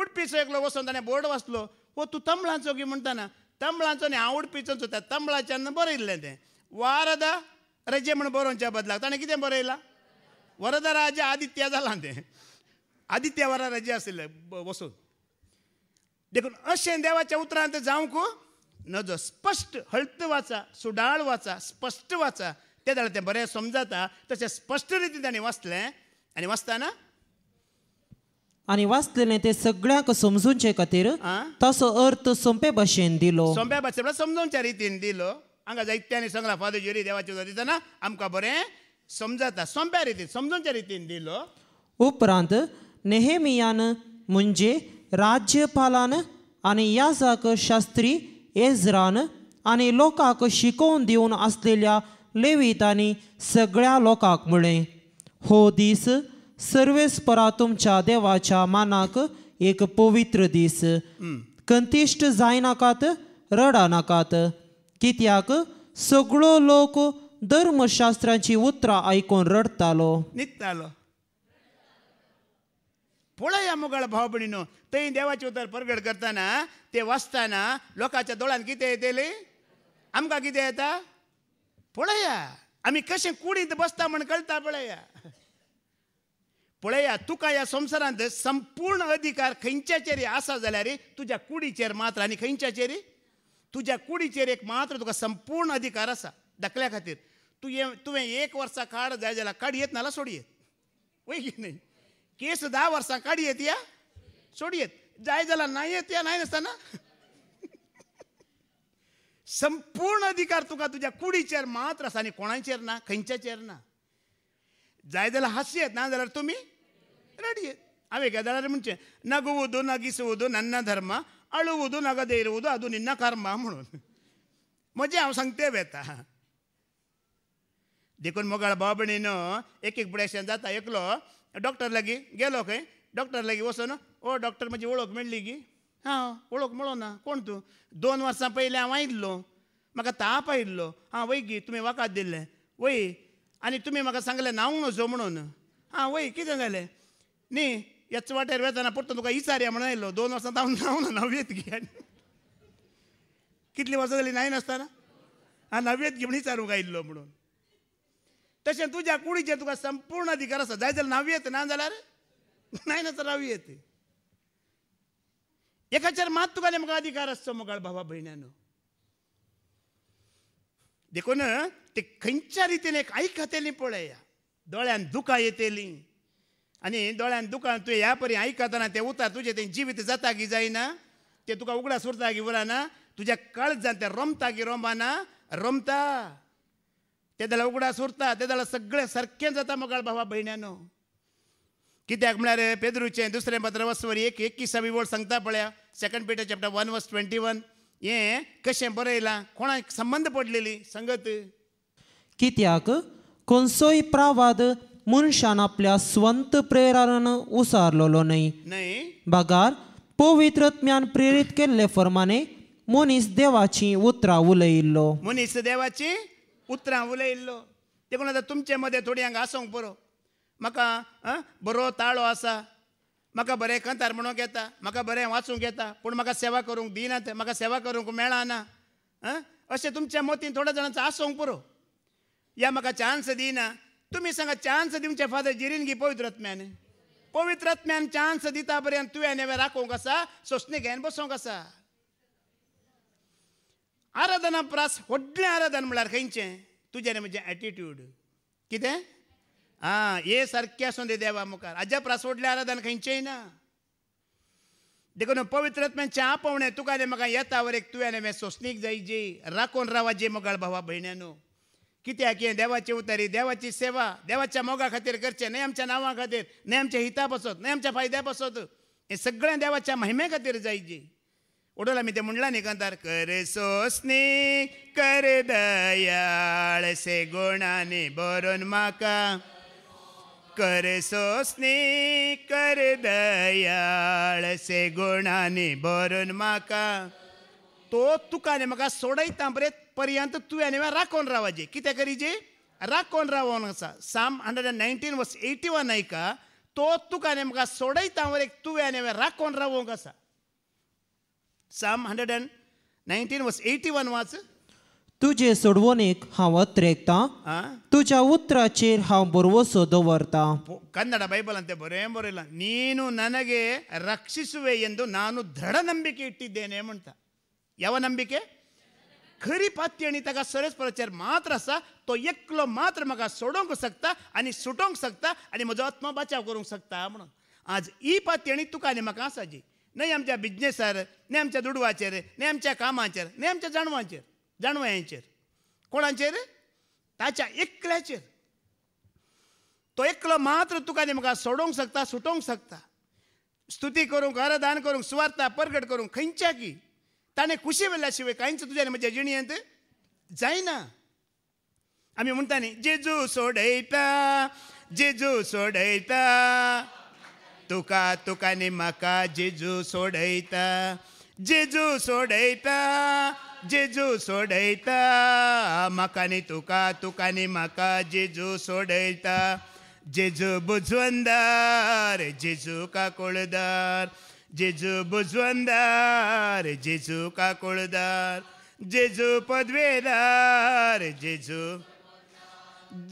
उडपीचो एकलो वचून ताणें बोर्ड वाचलो वो हो तूं तमिळांचो की म्हणताना तंबळांचो न्ही हांव उडपीचो त्या तमिळाच्यान बरयल्लें तें वारदा ರಜೆಮಣ ಬೋರೋಂಚ ಬದಲಾಗ್ತಾನೆ ಕಿತೆ ಬರೋ ಇಲ್ಲ वरदा राजा आदित्या जालां तें आदित्या वरा रजे आशिल्ले वसून देखून अशें देवाच्या उतरांत जावंक नजो स्पश्ट हळत वाचा सुडाळ वाचा स्पश्ट वाचा ते जाल्यार तें बरें समजाता तशें स्पश्ट रितीन ताणें वाचलें आनी वाचताना आनी वाचलेलें तें सगळ्यांक समजूचे खातीर तसो अर्थ सोंपे भाशेन दिलो सोंपे भाशेन समजूनच्या रितीन दिलो हांगा जायत्यांनी सांगला फादर जेरी देवाच्या उतरिताना आमकां बरें समजता सोंप्या रितीन समजूनच्या रितीन दिलो उपरांत नेहेमियान म्हणजे राज्यपालान आनी यासाक शास्त्री एजरान आनी लोकांक शिकोवन दिवन आसलेल्या लेवितांनी सगळ्या लोकांक म्हणले हो दीस सर्वेस्परा तुमच्या देवाच्या मानाक एक पवित्र दीस कंतिश्ट जायनाकात रडानाकात कित्याक सगळो लोक धर्मशास्त्रांची उतरां आयकून रडतालो न्हिदतालो पळया मुगाळ भाव भणीनो थंय देवाचे उतर परगड करताना ते वाचताना लोकांच्या दोळ्यान कितें येते आमकां कितें येता पळया आमी कशें कुडींत बसता म्हण कळटा पळया पळया तुका ह्या संवसारांत संपूर्ण अधिकार खंयच्याचेरी आसा जाल्यार तुज्या कुडीचेर मात्र आनी खंयच्याचेरी तुझ्या कुडीचेर एक मात्र तुका संपूर्ण अधिकार आसा धकल्या खातीर तु तुवें एक वर्सा काड जाय जाल्यार काड येत नाल्यार सोडयेत वय की न्ही केस धा वर्सां काड येत या सोडयेत जाय जाल्यार ना येत या नाही नासतना संपूर्ण अधिकार तुका तुज्या कुडीचेर मात्र आसा आनी कोणाचेर ना खंयच्याचेर ना जाय जाल्यार येत ना जाल्यार तुमी येत हांवें घेता जाल्यार म्हणचें न गुवदो न गिसवदो नन्न धर्म ಅಳುವುದು ನಗದೇ ಇರುವುದು ಅದು कर्म ಕರ್ಮ म्हणजे ಮಜೆ सांगते ಸಂಗತೆ ಬೇತ देखून मोगाळ बाबणीन एक एक पिड्याशेन जाता एकलो डॉक्टर लागी गेलो खंय डॉक्टर लागी वचून ओ डॉक्टर म्हजी वळख मेळ्ळी गी हा वळख मेळो ना कोण तू दोन वर्सां पयलीं हांव आयिल्लो म्हाका ताप आयिल्लो हां वय गी तुम्ही वखद दिल्लें वय आणि तुम्ही म्हाका सांगले नाव नजो म्हणून हां वय कितें झाले नी याच वाटेर वेताना परतून तुका इचारया म्हणून आयलो दोन वर्सां जावन जावना नव्वेत घे आनी कितली वर्सां जालीं नायन आसतना हांव नव्वेत घे म्हण इचारूंक आयिल्लो म्हणून तशें तुज्या कुडीचेर तुका संपूर्ण अधिकार आसा जाय जाल्यार नव्वेत ना जाल्यार तर आसा नव्वेत एकाचेर मात तुका म्हाका अधिकार आसचो मोगाळ भावा देखो देखून ते खंयच्या रितीन एक आयकतेली पळया दोळ्यान दुकां येतली आणि दोळ्यान दुकान तुवें ह्या परी आयकतना ते उता तुझे ते जिवीत जाता की जायना ते तुका उगडास उरता की उरना तुज्या काळजान तें रमता की रोमाना रमता ते जाल्यार उगडास उरता ते जाल्यार सगळें सारखे जाता मग भावा बहिण्यानो कित्याक म्हळ्यार पेद्रूचे दुसरे पत्र वस्वर एक एकविसावी वळ सांगता पळ्या second Peter chapter one verse twenty one हे कसे बरयलां कोणाक संबंध पडलेली संगत कित्याक कोणसोय प्रावाद मनशान आपल्या स्वंत प्रेरान उसारलोलो न्हय बगार पवित्र ज्ञान प्रेरीत केल्ले फरमाने मनीस देवाची उतरां उलयिल्लो मनीस देवाची उतरां उलयिल्लो देखून आतां तुमचे मदें थोडी हांगा आसूंक बरो म्हाका बरो ताळो आसा म्हाका बरें कंतार म्हणूंक येता म्हाका बरें वाचूंक येता पूण म्हाका सेवा करूंक दिनात म्हाका सेवा करूंक मेळना अशें तुमच्या मतीन थोड्या जाणांचो आसूंक पुरो या म्हाका चान्स दिना तुम्ही सांगा चान्स दिवचे फादर पवित्र जिरिनगी पवित्र पवित्रत्म्यान चान्स दिता पर्यंत तुवें नवे राखोंक आसा सोसणी घेन बसोंक आसा आराधना प्रास व्हडलें आराधन म्हळ्यार खंयचें तुजें म्हणजे एटिट्यूड कितें आं हे सारकें आसूं दे देवा मुखार हाज्या प्रास व्हडलें आराधन खंयचेंय ना देखून पवित्रत्म्यान च्या पवणें तुका म्हाका येता वरेक तुवें सोसणीक जायची राखून रावाची मोगाळ भावा भयण्यानू कित्याक हें देवाची उतारी देवाची सेवा देवाच्या मोगा खातीर करचें न्हय आमच्या नांवा खातीर न्हय आमच्या हिता बसत न्हय आमच्या फायद्या बसत हें सगळें देवाच्या महिमे खातीर जायची उडोला आमी तें म्हणलां न्ही कांतार कर सोसनी कर दयाळ से गुणांनी बरोवन माका कर सोसनी कर दयाळ से गुणांनी बरोवन माका तो तुकाने म्हाका सोडय तांबरे पर्यंत तुवें हांवें राखोन रावचे कितें करीचे राखोन रावून आसा psalm hundred and nineteen verse eighty one आयका तो तुकाने म्हाका सोडय तांबरेक तुवें हांवें राखून रावूंक आसा psalm hundred and nineteen verse eighty one वाच तुझे सोडवणीक हांव अत्रेकता तुज्या उतराचेर हांव बरोवसो दवरता ಕನ್ನಡ ಬೈಬಲ್ तें बरें बरयलां ನೀನು ನನಗೆ ರಕ್ಷಿಸುವೆ ಎಂದು ನಾನು ದೃಢ ನಂಬಿಕೆ ಇಟ್ಟಿದ್ದೇನೆ म्हणटा ಯಾವ खरी ಖರಿ आणि ಅಣಿತಾಗ ಸರಸ್ मात्र ಮಾತ್ರ तो एकलो मात्र म्हाका सोडोंक शकता आणि सुटोंक शकता आणि म्हजो आत्मा बचाव करूंक शकता म्हणून आज ही पाती आणि तुका आनी म्हाका जी न्हय आमच्या बिजनेसार न्हय आमच्या दुडवाचेर नाही आमच्या कामाचेर नाही आमच्या जाणवांचेर जाणवायचे कोणाचेर ताच्या एकल्याचेर तो एकलो मात्र तुका आनी म्हाका सोडोंक शकता सुटोंक शकता स्तुती करूंक आराधान करूंक सुवार्ता परगट करूंक खंयच्या की ताणे कुशीवरल्याशिवाय काहीच तुझ्या माझ्या जिणेत जायना आम्ही म्हणता न्ही जेजू सोडयता जेजू सोडयता तुका तुका जेजू सोडयता जेजू सोडयता जेजू सोडयता न्ही तुका तुका जेजू सोडयता जेजू बुजवंदार जेजू काकुळदार जेजू बुजवंदार जेजू काकोळदार जेजू पदवेदार जेजू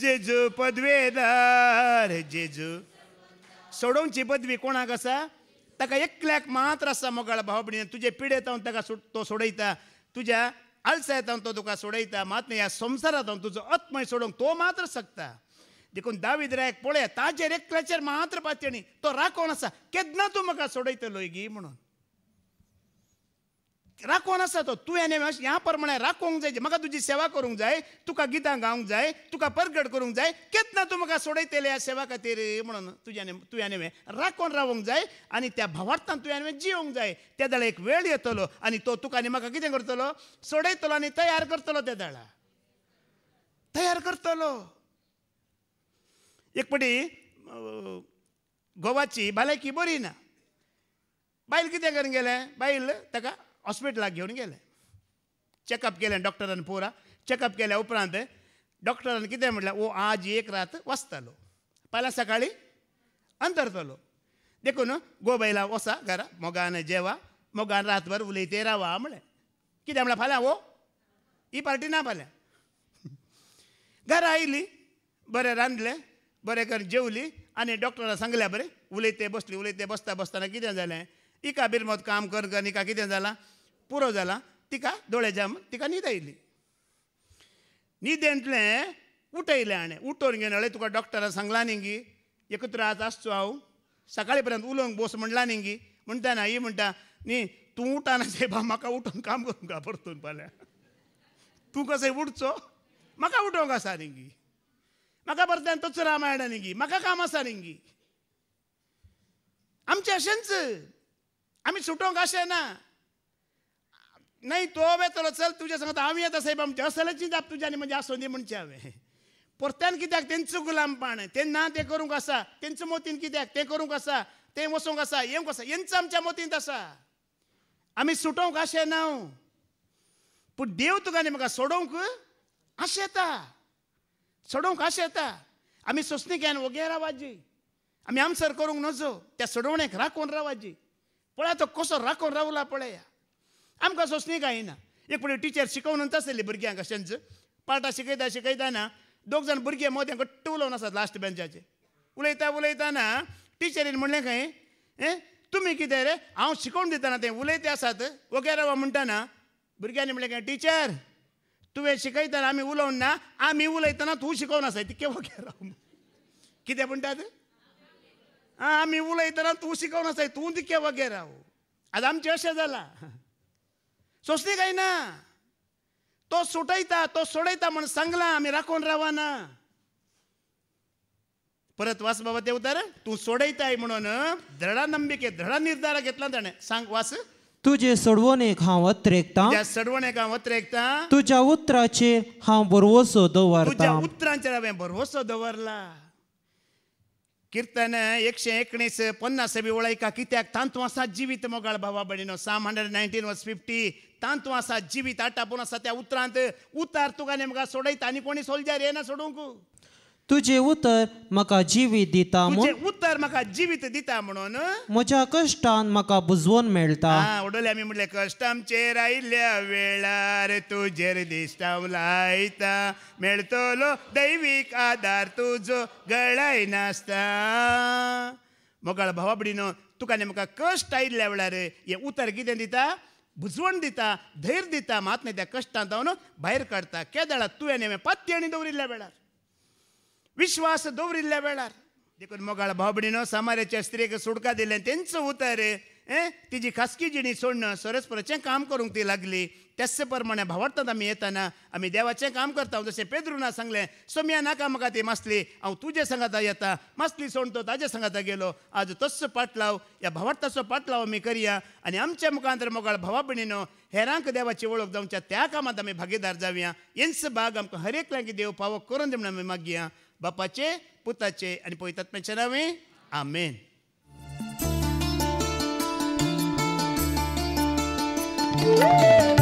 जेजू पदवेदार जेजू सोडोवची पदवी कोणाक आसा ताका एकल्याक मात्र आसा मोगाळ भावभणी तुजे पिडे हांव ताका सुट तो सोडयता तुज्या आळसा तो तुका सोडयता मात ह्या संसारात तुजो अत्मय सोडोवंक तो मात्र शकता देखून दाविद्रायक पळय ताजे एकल्याचेर मात्र पातणी तो राखोन आसा केदना तूं म्हाका सोडयतलो गी म्हणून राखोन आसा तो तुवें ह्या प्रमाणे राखोंक जाय म्हाका तुजी सेवा करूंक जाय तुका गितां गावंक जाय तुका परगड करूंक जाय केन्ना तूं म्हाका सोडयतले ह्या सेवा खातीर म्हणून तुज्यान तुवें राखोन रावूंक जाय आनी त्या भावार्थान तुवें जियोंक जाय त्या दाळा एक वेळ येतलो आनी तो तुका आनी म्हाका कितें करतलो सोडयतलो आनी तयार करतलो त्या दाळा तयार करतलो एकपटी गोवाची भलायकी बरी ना बायल कितें करून गेलें बायल ताका हॉस्पिटलाक घेवन गेले चॅकअप केलें डॉक्टरान पुरा चॅकअप केल्या उपरांत डॉक्टरान कितें म्हटलं ओ आज एक रात वचतलो फाल्यां सकाळीं अंतरतलो देखून गो बैला वसा घरा मोगान जेवा मोगान रातभर उलयते रावा म्हळें कितें म्हळ्यार फाल्यां ओ हो? ही पार्टी ना फाल्यां घरा आयली बरें रांदलें बरे कर जेवली आणि डॉक्टरला सांगल्या बरे उलयते बसली उलयते बसता बसताना कितें जालें इका बिरमत काम कर कर इका कितें जालां पुरो जाला तिका जाम तिका न्हीद आयली न्हिदेंतलें उठयलें हाणें उठोवन घेवन हळय तुका डॉक्टरा सांगला न्ही गी एकत्र आज आसचो हांव सकाळी पर्यंत उलोवंक बोस म्हणला न्ही गी म्हणटा ना ही म्हणटा न्ही तूं उठाना सायबा म्हाका उठोवन काम करूंक परतून फाल्यां तूं कसो उठचो म्हाका उठोवंक आसा न्ही गी म्हाका परत्यान गी म्हाका काम आसा गी आमचे अशेंच आमी सुटोंक अशें ना नाही तो वेतलो चल तुझ्या सांगता हांव येता साहेब आमच्या असल्याची तुज्या आनी म्हणजे आसूं दी म्हणचे हांवें परत्यान कित्याक तेंचो पाण ते ना ते करूंक आसा तेंच्या मोतीन कित्याक ते करूंक आसा ते वसूंक आसा येवंक आसा हेंच आमच्या मोतींत आसा आमी सुटोंक अशें ना पूण देव तुका न्ही म्हाका सोडोवंक आशेता सोडोवंक येतात येता आमी सोंसणिकेन वगे रावाजी आमी आमसर करूंक नजो त्या सोडवणेक राखून रावाजी पळया तो कसो राखून रावला पळया आमकां काही ना एक पुढे टिचर शिकोवन आसलेली भुरग्यांक अशेंच पाटां शिकयता शिकयताना दोग जाण भुरगे मोद्या घट्ट उलोवन आसात लास्ट बेंचाचेर उलयता उलयताना टिचरीन म्हणलें खंय ए तुमी कितें रे हांव शिकोवन दिताना तें उलयते आसात वगेरा म्हणटाना भुरग्यांनी म्हणलें खंय टिचर तुवें शिकयतना आमी ना आमी उलयतना तूं शिकोवनासाय ती केवो राव कितें म्हणटात आं आमी उलयतना तूं शिकोवनासाय तूं ती केवो राव आतां आमचें अशें जालां सोंसली काय ना तो सुटयता तो सोडयता म्हण सांगला आमी राखून रावना परत वास बाबा देवतार तूं सोडयताय म्हणून धडा नंबिके धडा निर्धार घेतला ताणें सांग वास तुझे सडवणे हांव अत्र एकता तुझ्या सोडवणेक हांव अत्र तुझ्या उतराचेर हांव भरवसो दवरता उतरांचेर हांवें भरवसो दवरला कीर्तन एकशे एकोणीस पन्नास बी वळयका कित्याक तांतूं आसा जिवीत मोगाळ भावा भणीनो psalm hundred nineteen verse fifty तांतूं आसा जिवीत आटापून आसा त्या उतरांत उतार तुका नेमका सोडयता आनी कोणी सोल्जर येना सोडूंक तुझे उतर मका जिवीत दिता तुझे उतर म्हाका जिवीत दिता म्हणून म्हज्या कश्टान म्हाका बुजवण मेळटा उडले आमी म्हटले कष्ट आमचेर आयिल्ल्या वेळार तुजेर दिश्टाव लायता मेळतलो दैवीक आदार तुजो गळाय नासता मोगाळ भावा भडिनो तुका न्ही म्हाका कश्ट आयिल्ल्या वेळार हे उतर कितें दिता भुजवण दिता धैर्य दिता मात न्ही त्या कश्टांत जावन भायर काडटा केदळा तुवें नेमे पात्ती आनी दवरिल्ल्या वेळार विश्वास दवरिल्ल्या वेळार देखून मोगाळ भाबडीनं समाजाच्या स्त्रीक सुडका दिले त्यांचं उतर ए तिजी खासगी जिणी सोडणं सोरेस्पराचें काम करूंक ती लागली त्याच प्रमाणे भावार्थांत आमी येताना आमी देवाचें काम करता जशें पेद्रुना सांगलें सोम्या नाका म्हाका ती मासली हांव तुजे सांगाता येता मासली सोडतो तो ताजे सांगाता गेलो आज तसो पाटलाव ह्या भावार्थाचो पाटलाव आमी करया आनी आमच्या मुखांतर मोगाळ भावा भयणीनो हेरांक देवाची ओळख जावच्या त्या कामांत आमी भागीदार जावया हेंच भाग आमकां हरेकल्यांक देव पावो करून दे म्हणून आमी मागया बापाचे पुताचे आणि पवितात्म्याच्या नावे आमेन Woo!